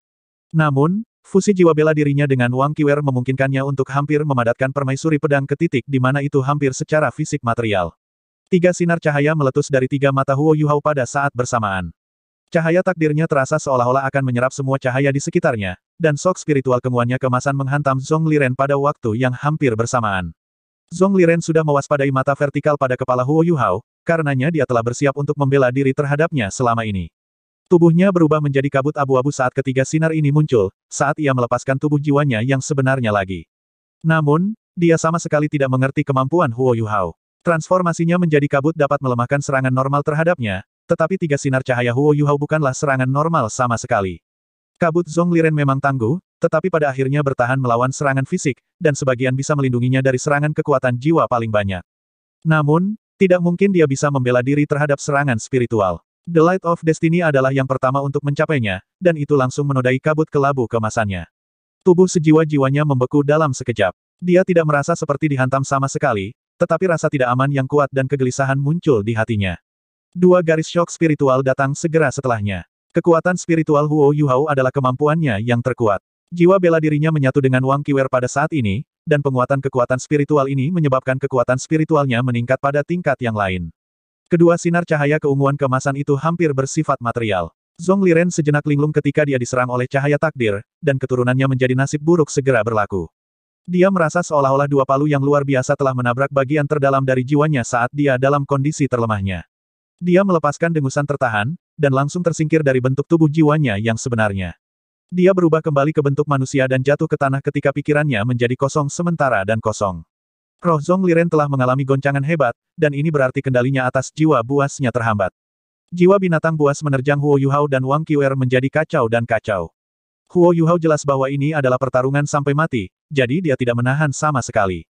Namun, Fusi jiwa bela dirinya dengan Wang Kiwer memungkinkannya untuk hampir memadatkan permaisuri pedang ke titik di mana itu hampir secara fisik material. Tiga sinar cahaya meletus dari tiga mata Huo Yuhao pada saat bersamaan. Cahaya takdirnya terasa seolah-olah akan menyerap semua cahaya di sekitarnya, dan sok spiritual kemuannya kemasan menghantam Zhong Liren pada waktu yang hampir bersamaan. Zhong Liren sudah mewaspadai mata vertikal pada kepala Huo Yuhao, karenanya dia telah bersiap untuk membela diri terhadapnya selama ini. Tubuhnya berubah menjadi kabut abu-abu saat ketiga sinar ini muncul, saat ia melepaskan tubuh jiwanya yang sebenarnya lagi. Namun, dia sama sekali tidak mengerti kemampuan Huo Yuhao. Transformasinya menjadi kabut dapat melemahkan serangan normal terhadapnya, tetapi tiga sinar cahaya Huo Yuhao bukanlah serangan normal sama sekali. Kabut Liren memang tangguh, tetapi pada akhirnya bertahan melawan serangan fisik, dan sebagian bisa melindunginya dari serangan kekuatan jiwa paling banyak. Namun, tidak mungkin dia bisa membela diri terhadap serangan spiritual. The Light of Destiny adalah yang pertama untuk mencapainya, dan itu langsung menodai kabut kelabu kemasannya. Tubuh sejiwa-jiwanya membeku dalam sekejap. Dia tidak merasa seperti dihantam sama sekali, tetapi rasa tidak aman yang kuat dan kegelisahan muncul di hatinya. Dua garis shock spiritual datang segera setelahnya. Kekuatan spiritual Huo Yuhao adalah kemampuannya yang terkuat. Jiwa bela dirinya menyatu dengan Wang Kiwer pada saat ini, dan penguatan kekuatan spiritual ini menyebabkan kekuatan spiritualnya meningkat pada tingkat yang lain. Kedua sinar cahaya keunguan kemasan itu hampir bersifat material. Zhong Liren sejenak linglung ketika dia diserang oleh cahaya takdir, dan keturunannya menjadi nasib buruk segera berlaku. Dia merasa seolah-olah dua palu yang luar biasa telah menabrak bagian terdalam dari jiwanya saat dia dalam kondisi terlemahnya. Dia melepaskan dengusan tertahan, dan langsung tersingkir dari bentuk tubuh jiwanya yang sebenarnya. Dia berubah kembali ke bentuk manusia dan jatuh ke tanah ketika pikirannya menjadi kosong sementara dan kosong. Roh Zong Liren telah mengalami goncangan hebat, dan ini berarti kendalinya atas jiwa buasnya terhambat. Jiwa binatang buas menerjang Huo Yuhao dan Wang Qiuer menjadi kacau dan kacau. Huo Yuhao jelas bahwa ini adalah pertarungan sampai mati, jadi dia tidak menahan sama sekali.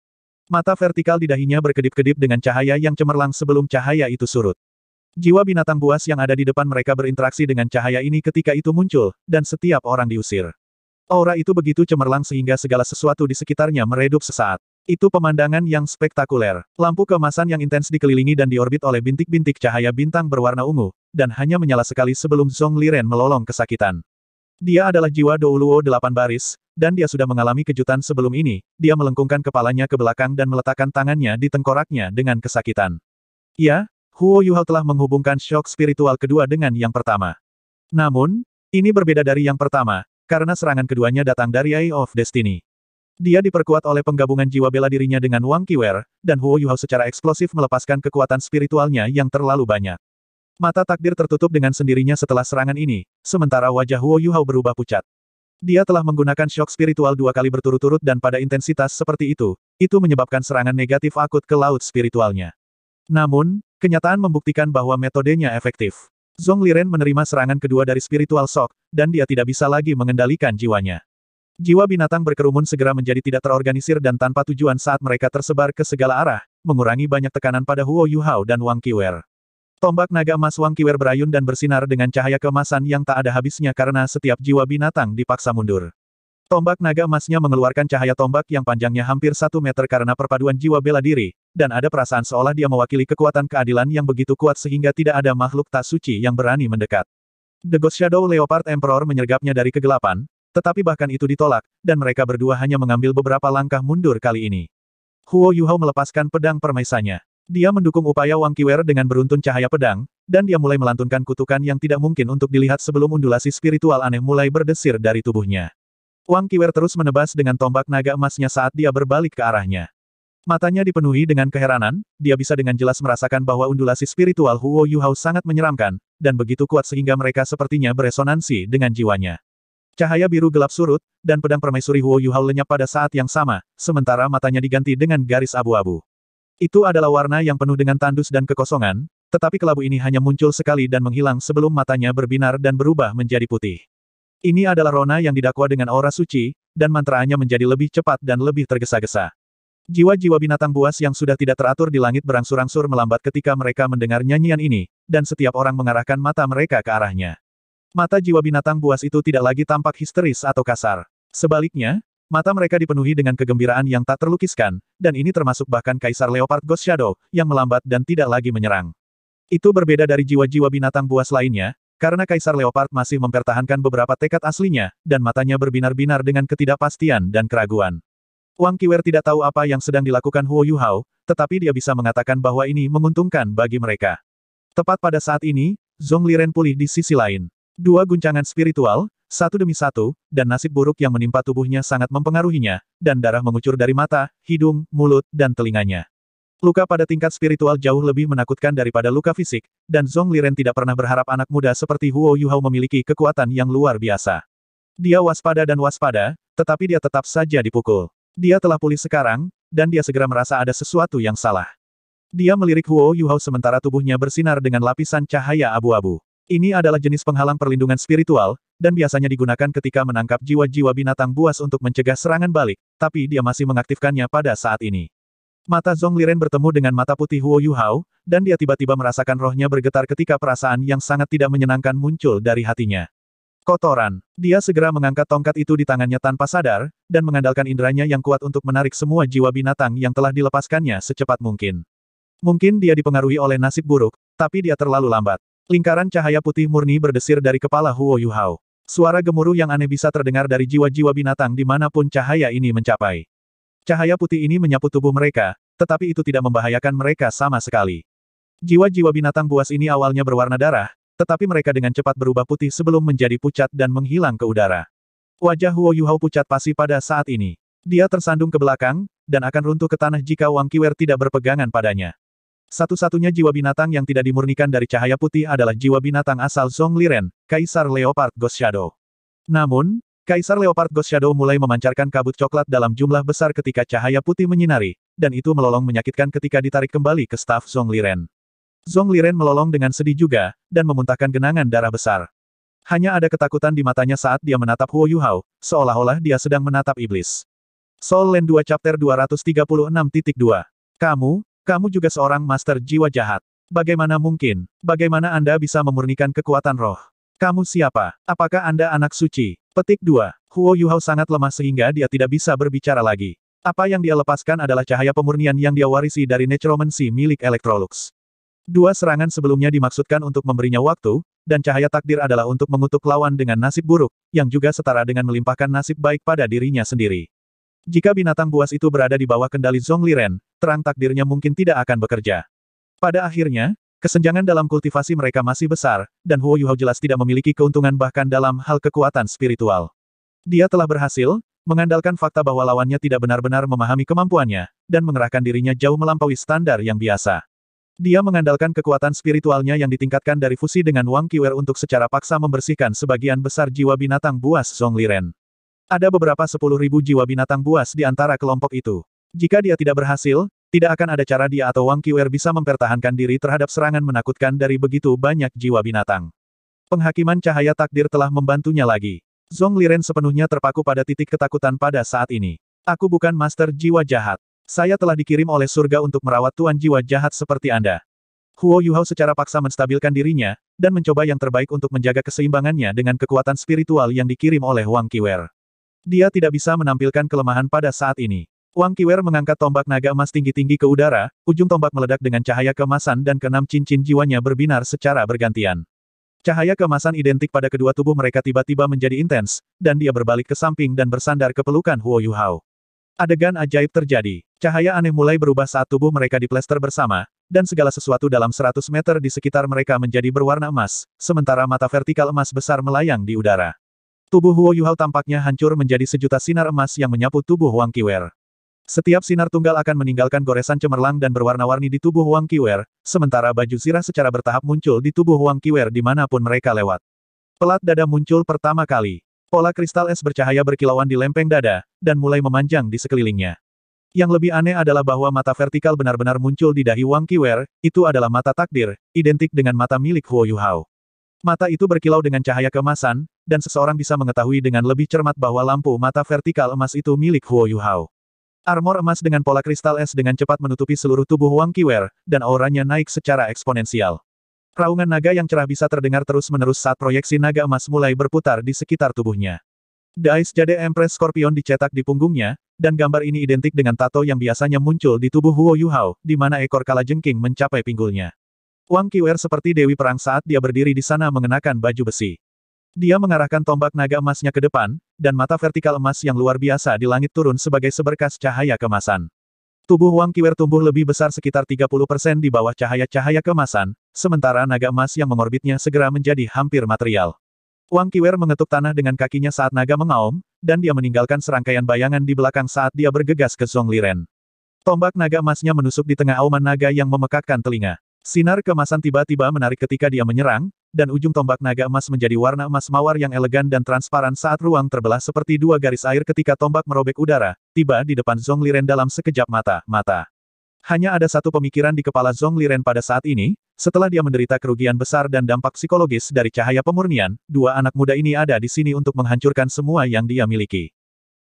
Mata vertikal di dahinya berkedip-kedip dengan cahaya yang cemerlang sebelum cahaya itu surut. Jiwa binatang buas yang ada di depan mereka berinteraksi dengan cahaya ini ketika itu muncul, dan setiap orang diusir. Aura itu begitu cemerlang sehingga segala sesuatu di sekitarnya meredup sesaat. Itu pemandangan yang spektakuler. Lampu kemasan yang intens dikelilingi dan diorbit oleh bintik-bintik cahaya bintang berwarna ungu, dan hanya menyala sekali sebelum Zhong Liren melolong kesakitan. Dia adalah jiwa Douluo delapan baris, dan dia sudah mengalami kejutan sebelum ini. Dia melengkungkan kepalanya ke belakang dan meletakkan tangannya di tengkoraknya dengan kesakitan. Ya, Huo Yuhao telah menghubungkan shock spiritual kedua dengan yang pertama. Namun, ini berbeda dari yang pertama, karena serangan keduanya datang dari Eye of Destiny. Dia diperkuat oleh penggabungan jiwa bela dirinya dengan Wang Kiwer, dan Huo Yuhao secara eksplosif melepaskan kekuatan spiritualnya yang terlalu banyak. Mata takdir tertutup dengan sendirinya setelah serangan ini, sementara wajah Huo Yuhao berubah pucat. Dia telah menggunakan shock spiritual dua kali berturut-turut dan pada intensitas seperti itu, itu menyebabkan serangan negatif akut ke laut spiritualnya. Namun, kenyataan membuktikan bahwa metodenya efektif. Zhong Liren menerima serangan kedua dari spiritual shock, dan dia tidak bisa lagi mengendalikan jiwanya. Jiwa binatang berkerumun segera menjadi tidak terorganisir dan tanpa tujuan saat mereka tersebar ke segala arah, mengurangi banyak tekanan pada Huo Yuhao dan Wang Kiwer. Tombak naga emas Wang Kiwer berayun dan bersinar dengan cahaya kemasan yang tak ada habisnya karena setiap jiwa binatang dipaksa mundur. Tombak naga emasnya mengeluarkan cahaya tombak yang panjangnya hampir satu meter karena perpaduan jiwa bela diri, dan ada perasaan seolah dia mewakili kekuatan keadilan yang begitu kuat sehingga tidak ada makhluk tak suci yang berani mendekat. The Ghost Shadow Leopard Emperor menyergapnya dari kegelapan, tetapi bahkan itu ditolak, dan mereka berdua hanya mengambil beberapa langkah mundur kali ini. Huo Yuhao melepaskan pedang permaisanya. Dia mendukung upaya Wang Kiwer dengan beruntun cahaya pedang, dan dia mulai melantunkan kutukan yang tidak mungkin untuk dilihat sebelum undulasi spiritual aneh mulai berdesir dari tubuhnya. Wang Kiwer terus menebas dengan tombak naga emasnya saat dia berbalik ke arahnya. Matanya dipenuhi dengan keheranan, dia bisa dengan jelas merasakan bahwa undulasi spiritual Huo Yuhao sangat menyeramkan, dan begitu kuat sehingga mereka sepertinya beresonansi dengan jiwanya. Cahaya biru gelap surut, dan pedang permaisuri Huo Yuhao lenyap pada saat yang sama, sementara matanya diganti dengan garis abu-abu. Itu adalah warna yang penuh dengan tandus dan kekosongan, tetapi kelabu ini hanya muncul sekali dan menghilang sebelum matanya berbinar dan berubah menjadi putih. Ini adalah Rona yang didakwa dengan aura suci, dan mantraannya menjadi lebih cepat dan lebih tergesa-gesa. Jiwa-jiwa binatang buas yang sudah tidak teratur di langit berangsur-angsur melambat ketika mereka mendengar nyanyian ini, dan setiap orang mengarahkan mata mereka ke arahnya. Mata jiwa binatang buas itu tidak lagi tampak histeris atau kasar. Sebaliknya, mata mereka dipenuhi dengan kegembiraan yang tak terlukiskan, dan ini termasuk bahkan Kaisar Leopard Ghost Shadow, yang melambat dan tidak lagi menyerang. Itu berbeda dari jiwa-jiwa binatang buas lainnya, karena Kaisar Leopard masih mempertahankan beberapa tekad aslinya, dan matanya berbinar-binar dengan ketidakpastian dan keraguan. Wang Kiwer tidak tahu apa yang sedang dilakukan Huo Yuhao, tetapi dia bisa mengatakan bahwa ini menguntungkan bagi mereka. Tepat pada saat ini, Zhong Liren pulih di sisi lain. Dua guncangan spiritual, satu demi satu, dan nasib buruk yang menimpa tubuhnya sangat mempengaruhinya, dan darah mengucur dari mata, hidung, mulut, dan telinganya. Luka pada tingkat spiritual jauh lebih menakutkan daripada luka fisik, dan Zhong Liren tidak pernah berharap anak muda seperti Huo Yuhao memiliki kekuatan yang luar biasa. Dia waspada dan waspada, tetapi dia tetap saja dipukul. Dia telah pulih sekarang, dan dia segera merasa ada sesuatu yang salah. Dia melirik Huo Yuhao sementara tubuhnya bersinar dengan lapisan cahaya abu-abu. Ini adalah jenis penghalang perlindungan spiritual, dan biasanya digunakan ketika menangkap jiwa-jiwa binatang buas untuk mencegah serangan balik, tapi dia masih mengaktifkannya pada saat ini. Mata Zong Liren bertemu dengan mata putih Huo Yu Hao, dan dia tiba-tiba merasakan rohnya bergetar ketika perasaan yang sangat tidak menyenangkan muncul dari hatinya. Kotoran. Dia segera mengangkat tongkat itu di tangannya tanpa sadar, dan mengandalkan inderanya yang kuat untuk menarik semua jiwa binatang yang telah dilepaskannya secepat mungkin. Mungkin dia dipengaruhi oleh nasib buruk, tapi dia terlalu lambat. Lingkaran cahaya putih murni berdesir dari kepala Huo Yuhao. Suara gemuruh yang aneh bisa terdengar dari jiwa-jiwa binatang dimanapun cahaya ini mencapai. Cahaya putih ini menyapu tubuh mereka, tetapi itu tidak membahayakan mereka sama sekali. Jiwa-jiwa binatang buas ini awalnya berwarna darah, tetapi mereka dengan cepat berubah putih sebelum menjadi pucat dan menghilang ke udara. Wajah Huo Yuhao pucat pasti pada saat ini. Dia tersandung ke belakang, dan akan runtuh ke tanah jika Wang Kiwer tidak berpegangan padanya. Satu-satunya jiwa binatang yang tidak dimurnikan dari cahaya putih adalah jiwa binatang asal Liren, Kaisar Leopard Ghost Shadow. Namun, Kaisar Leopard Ghost Shadow mulai memancarkan kabut coklat dalam jumlah besar ketika cahaya putih menyinari, dan itu melolong menyakitkan ketika ditarik kembali ke staf Zongliren. Liren melolong dengan sedih juga, dan memuntahkan genangan darah besar. Hanya ada ketakutan di matanya saat dia menatap Huo Yuhao, seolah-olah dia sedang menatap iblis. Sol Land 2 Chapter 236.2 Kamu, kamu juga seorang master jiwa jahat. Bagaimana mungkin? Bagaimana Anda bisa memurnikan kekuatan roh? Kamu siapa? Apakah Anda anak suci? Petik 2. Huo Yuhao sangat lemah sehingga dia tidak bisa berbicara lagi. Apa yang dia lepaskan adalah cahaya pemurnian yang dia warisi dari necromancy milik Electrolux. Dua serangan sebelumnya dimaksudkan untuk memberinya waktu, dan cahaya takdir adalah untuk mengutuk lawan dengan nasib buruk, yang juga setara dengan melimpahkan nasib baik pada dirinya sendiri. Jika binatang buas itu berada di bawah kendali Zhong Liren, terang takdirnya mungkin tidak akan bekerja. Pada akhirnya, kesenjangan dalam kultivasi mereka masih besar, dan Huo Yuhao jelas tidak memiliki keuntungan bahkan dalam hal kekuatan spiritual. Dia telah berhasil, mengandalkan fakta bahwa lawannya tidak benar-benar memahami kemampuannya, dan mengerahkan dirinya jauh melampaui standar yang biasa. Dia mengandalkan kekuatan spiritualnya yang ditingkatkan dari fusi dengan Wang Qiwer untuk secara paksa membersihkan sebagian besar jiwa binatang buas Zhong Liren. Ada beberapa sepuluh ribu jiwa binatang buas di antara kelompok itu. Jika dia tidak berhasil, tidak akan ada cara dia atau Wang Qiwer bisa mempertahankan diri terhadap serangan menakutkan dari begitu banyak jiwa binatang. Penghakiman cahaya takdir telah membantunya lagi. Zong Liren sepenuhnya terpaku pada titik ketakutan pada saat ini. Aku bukan master jiwa jahat. Saya telah dikirim oleh surga untuk merawat tuan jiwa jahat seperti Anda. Huo Yuhao secara paksa menstabilkan dirinya, dan mencoba yang terbaik untuk menjaga keseimbangannya dengan kekuatan spiritual yang dikirim oleh Wang Qiwer. Dia tidak bisa menampilkan kelemahan pada saat ini. Wang Kiwer mengangkat tombak naga emas tinggi-tinggi ke udara, ujung tombak meledak dengan cahaya kemasan dan keenam cincin jiwanya berbinar secara bergantian. Cahaya kemasan identik pada kedua tubuh mereka tiba-tiba menjadi intens, dan dia berbalik ke samping dan bersandar ke pelukan Huo Yuhao. Adegan ajaib terjadi. Cahaya aneh mulai berubah saat tubuh mereka diplester bersama, dan segala sesuatu dalam 100 meter di sekitar mereka menjadi berwarna emas, sementara mata vertikal emas besar melayang di udara. Tubuh Huo Yuhao tampaknya hancur menjadi sejuta sinar emas yang menyapu tubuh Wang Qiwer. Setiap sinar tunggal akan meninggalkan goresan cemerlang dan berwarna-warni di tubuh Wang Qiwer, sementara baju zirah secara bertahap muncul di tubuh Wang Qiwer dimanapun mereka lewat. Pelat dada muncul pertama kali. Pola kristal es bercahaya berkilauan di lempeng dada, dan mulai memanjang di sekelilingnya. Yang lebih aneh adalah bahwa mata vertikal benar-benar muncul di dahi Wang Qiwer, itu adalah mata takdir, identik dengan mata milik Huo Yuhao. Mata itu berkilau dengan cahaya kemasan, dan seseorang bisa mengetahui dengan lebih cermat bahwa lampu mata vertikal emas itu milik Huo Yuhao. Armor emas dengan pola kristal es dengan cepat menutupi seluruh tubuh Wang Qiwer, dan auranya naik secara eksponensial. Raungan naga yang cerah bisa terdengar terus-menerus saat proyeksi naga emas mulai berputar di sekitar tubuhnya. Dais Jade Empress Scorpion dicetak di punggungnya, dan gambar ini identik dengan tato yang biasanya muncul di tubuh Huo Yuhao, di mana ekor kalajengking mencapai pinggulnya. Wang Qiwer seperti Dewi Perang saat dia berdiri di sana mengenakan baju besi. Dia mengarahkan tombak naga emasnya ke depan, dan mata vertikal emas yang luar biasa di langit turun sebagai seberkas cahaya kemasan. Tubuh Wang Qiwer tumbuh lebih besar sekitar 30% di bawah cahaya-cahaya kemasan, sementara naga emas yang mengorbitnya segera menjadi hampir material. Wang Qiwer mengetuk tanah dengan kakinya saat naga mengaum, dan dia meninggalkan serangkaian bayangan di belakang saat dia bergegas ke Zhong Liren. Tombak naga emasnya menusuk di tengah auman naga yang memekakkan telinga. Sinar kemasan tiba-tiba menarik ketika dia menyerang, dan ujung tombak naga emas menjadi warna emas mawar yang elegan dan transparan saat ruang terbelah seperti dua garis air ketika tombak merobek udara, tiba di depan Zhong Liren dalam sekejap mata, mata. Hanya ada satu pemikiran di kepala Zhong Liren pada saat ini, setelah dia menderita kerugian besar dan dampak psikologis dari cahaya pemurnian, dua anak muda ini ada di sini untuk menghancurkan semua yang dia miliki.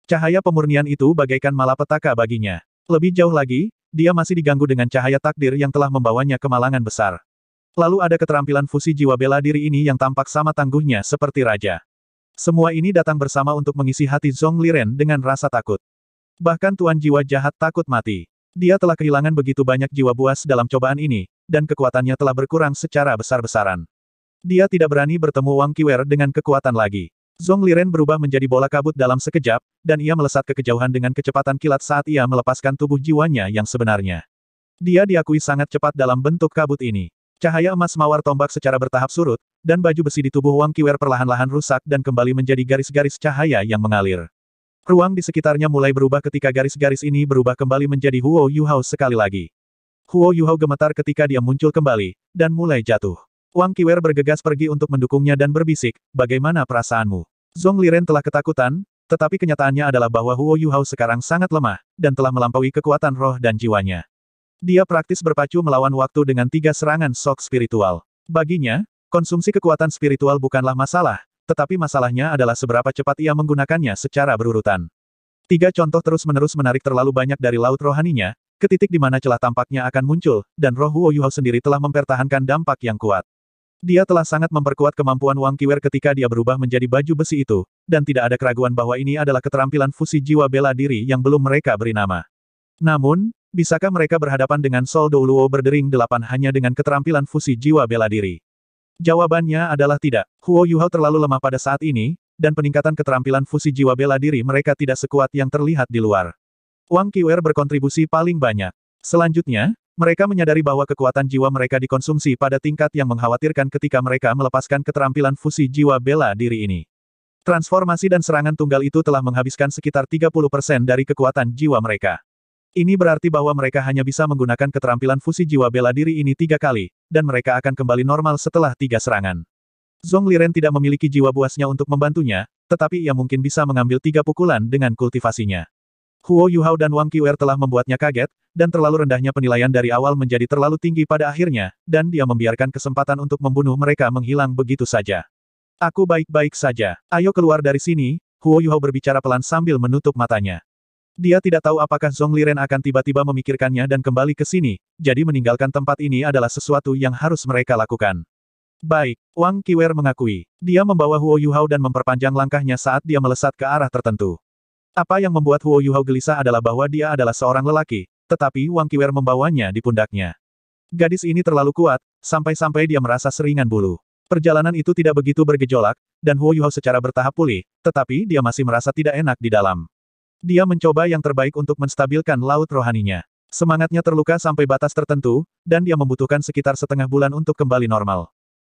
Cahaya pemurnian itu bagaikan malapetaka baginya. Lebih jauh lagi, dia masih diganggu dengan cahaya takdir yang telah membawanya ke malangan besar. Lalu ada keterampilan fusi jiwa bela diri ini yang tampak sama tangguhnya seperti raja. Semua ini datang bersama untuk mengisi hati Zhong Liren dengan rasa takut. Bahkan tuan jiwa jahat takut mati. Dia telah kehilangan begitu banyak jiwa buas dalam cobaan ini, dan kekuatannya telah berkurang secara besar-besaran. Dia tidak berani bertemu Wang Kiwer dengan kekuatan lagi. Zong Liren berubah menjadi bola kabut dalam sekejap, dan ia melesat ke kejauhan dengan kecepatan kilat saat ia melepaskan tubuh jiwanya yang sebenarnya. Dia diakui sangat cepat dalam bentuk kabut ini. Cahaya emas mawar tombak secara bertahap surut, dan baju besi di tubuh Wang Kiwer perlahan-lahan rusak dan kembali menjadi garis-garis cahaya yang mengalir. Ruang di sekitarnya mulai berubah ketika garis-garis ini berubah kembali menjadi Huo Yuhao sekali lagi. Huo Yuhao gemetar ketika dia muncul kembali, dan mulai jatuh. Wang Kiwer bergegas pergi untuk mendukungnya dan berbisik, bagaimana perasaanmu? Zhong Liren telah ketakutan, tetapi kenyataannya adalah bahwa Huo Yuhao sekarang sangat lemah, dan telah melampaui kekuatan roh dan jiwanya. Dia praktis berpacu melawan waktu dengan tiga serangan sok spiritual. Baginya, konsumsi kekuatan spiritual bukanlah masalah, tetapi masalahnya adalah seberapa cepat ia menggunakannya secara berurutan. Tiga contoh terus-menerus menarik terlalu banyak dari laut rohaninya, ke titik di mana celah tampaknya akan muncul, dan roh Huo Yuhao sendiri telah mempertahankan dampak yang kuat. Dia telah sangat memperkuat kemampuan Wang Kiwer ketika dia berubah menjadi baju besi itu, dan tidak ada keraguan bahwa ini adalah keterampilan fusi jiwa bela diri yang belum mereka beri nama. Namun, bisakah mereka berhadapan dengan Sol Douluo berdering delapan hanya dengan keterampilan fusi jiwa bela diri? Jawabannya adalah tidak. Huo Yuhao terlalu lemah pada saat ini, dan peningkatan keterampilan fusi jiwa bela diri mereka tidak sekuat yang terlihat di luar. Wang Kiwer berkontribusi paling banyak. Selanjutnya, mereka menyadari bahwa kekuatan jiwa mereka dikonsumsi pada tingkat yang mengkhawatirkan ketika mereka melepaskan keterampilan fusi jiwa bela diri ini. Transformasi dan serangan tunggal itu telah menghabiskan sekitar 30% dari kekuatan jiwa mereka. Ini berarti bahwa mereka hanya bisa menggunakan keterampilan fusi jiwa bela diri ini tiga kali, dan mereka akan kembali normal setelah tiga serangan. Zhong Liren tidak memiliki jiwa buasnya untuk membantunya, tetapi ia mungkin bisa mengambil tiga pukulan dengan kultivasinya. Huo Yuhao dan Wang Qiwer telah membuatnya kaget, dan terlalu rendahnya penilaian dari awal menjadi terlalu tinggi pada akhirnya, dan dia membiarkan kesempatan untuk membunuh mereka menghilang begitu saja. Aku baik-baik saja. Ayo keluar dari sini, Huo Yuhao berbicara pelan sambil menutup matanya. Dia tidak tahu apakah Zhong Liren akan tiba-tiba memikirkannya dan kembali ke sini, jadi meninggalkan tempat ini adalah sesuatu yang harus mereka lakukan. Baik, Wang Kiwer mengakui. Dia membawa Huo Yuhao dan memperpanjang langkahnya saat dia melesat ke arah tertentu. Apa yang membuat Huo Yuhao gelisah adalah bahwa dia adalah seorang lelaki, tetapi Wang Kiwer membawanya di pundaknya. Gadis ini terlalu kuat, sampai-sampai dia merasa seringan bulu. Perjalanan itu tidak begitu bergejolak, dan Huo Yuhao secara bertahap pulih, tetapi dia masih merasa tidak enak di dalam. Dia mencoba yang terbaik untuk menstabilkan laut rohaninya. Semangatnya terluka sampai batas tertentu, dan dia membutuhkan sekitar setengah bulan untuk kembali normal.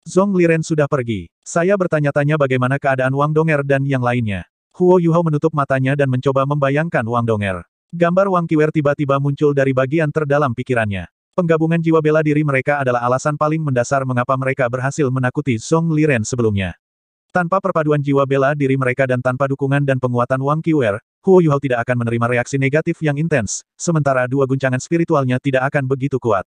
Zong Liren sudah pergi. Saya bertanya-tanya bagaimana keadaan Wang Donger dan yang lainnya. Huo Yuhao menutup matanya dan mencoba membayangkan Wang Donger. Gambar Wang Kiwer tiba-tiba muncul dari bagian terdalam pikirannya. Penggabungan jiwa bela diri mereka adalah alasan paling mendasar mengapa mereka berhasil menakuti Song Liren sebelumnya. Tanpa perpaduan jiwa bela diri mereka dan tanpa dukungan dan penguatan Wang Kiwer, Huo Yuhao tidak akan menerima reaksi negatif yang intens, sementara dua guncangan spiritualnya tidak akan begitu kuat.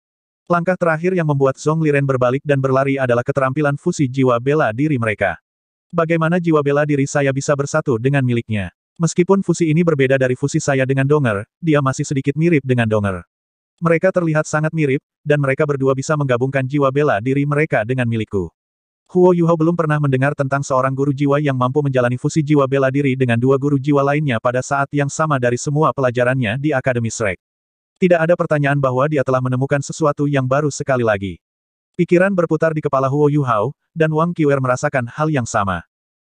Langkah terakhir yang membuat Song Liren berbalik dan berlari adalah keterampilan fusi jiwa bela diri mereka. Bagaimana jiwa bela diri saya bisa bersatu dengan miliknya? Meskipun fusi ini berbeda dari fusi saya dengan Donger, dia masih sedikit mirip dengan Donger. Mereka terlihat sangat mirip, dan mereka berdua bisa menggabungkan jiwa bela diri mereka dengan milikku. Huo Yuho belum pernah mendengar tentang seorang guru jiwa yang mampu menjalani fusi jiwa bela diri dengan dua guru jiwa lainnya pada saat yang sama dari semua pelajarannya di Akademi Shrek. Tidak ada pertanyaan bahwa dia telah menemukan sesuatu yang baru sekali lagi. Pikiran berputar di kepala Huo Yuhao, dan Wang Qiwer merasakan hal yang sama.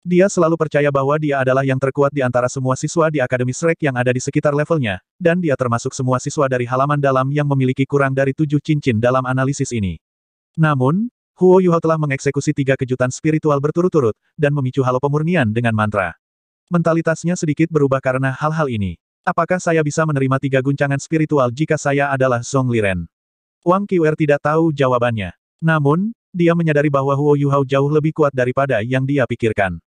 Dia selalu percaya bahwa dia adalah yang terkuat di antara semua siswa di Akademi Shrek yang ada di sekitar levelnya, dan dia termasuk semua siswa dari halaman dalam yang memiliki kurang dari tujuh cincin dalam analisis ini. Namun, Huo Yuhao telah mengeksekusi tiga kejutan spiritual berturut-turut, dan memicu halo pemurnian dengan mantra. Mentalitasnya sedikit berubah karena hal-hal ini. Apakah saya bisa menerima tiga guncangan spiritual jika saya adalah Song Liren? Wang Qiwer tidak tahu jawabannya. Namun, dia menyadari bahwa Huo Yuhao jauh lebih kuat daripada yang dia pikirkan.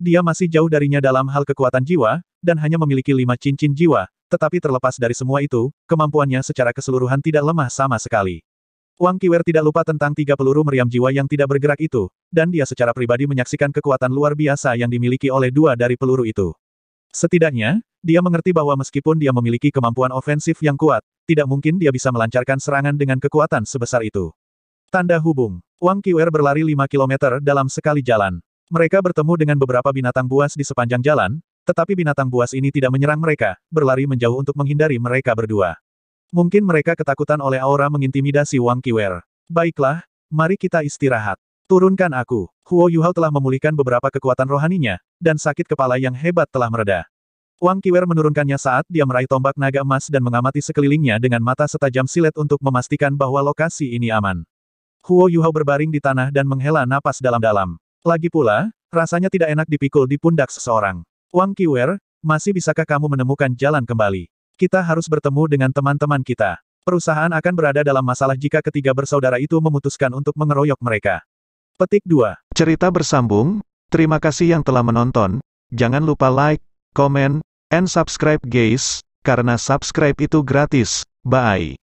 Dia masih jauh darinya dalam hal kekuatan jiwa, dan hanya memiliki lima cincin jiwa, tetapi terlepas dari semua itu, kemampuannya secara keseluruhan tidak lemah sama sekali. Wang Kiwer tidak lupa tentang tiga peluru meriam jiwa yang tidak bergerak itu, dan dia secara pribadi menyaksikan kekuatan luar biasa yang dimiliki oleh dua dari peluru itu. Setidaknya, dia mengerti bahwa meskipun dia memiliki kemampuan ofensif yang kuat, tidak mungkin dia bisa melancarkan serangan dengan kekuatan sebesar itu. Tanda hubung. Wang Kiwer berlari 5 km dalam sekali jalan. Mereka bertemu dengan beberapa binatang buas di sepanjang jalan, tetapi binatang buas ini tidak menyerang mereka, berlari menjauh untuk menghindari mereka berdua. Mungkin mereka ketakutan oleh aura mengintimidasi Wang Kiwer. Baiklah, mari kita istirahat. Turunkan aku. Huo Yuhao telah memulihkan beberapa kekuatan rohaninya, dan sakit kepala yang hebat telah mereda. Wang Kiwer menurunkannya saat dia meraih tombak naga emas dan mengamati sekelilingnya dengan mata setajam silet untuk memastikan bahwa lokasi ini aman. Huo Yuhao berbaring di tanah dan menghela napas dalam-dalam. Lagi pula, rasanya tidak enak dipikul di pundak seseorang. Wang Kiwer, masih bisakah kamu menemukan jalan kembali? Kita harus bertemu dengan teman-teman kita. Perusahaan akan berada dalam masalah jika ketiga bersaudara itu memutuskan untuk mengeroyok mereka. Petik 2. Cerita bersambung, terima kasih yang telah menonton. Jangan lupa like, comment, and subscribe guys, karena subscribe itu gratis. Bye.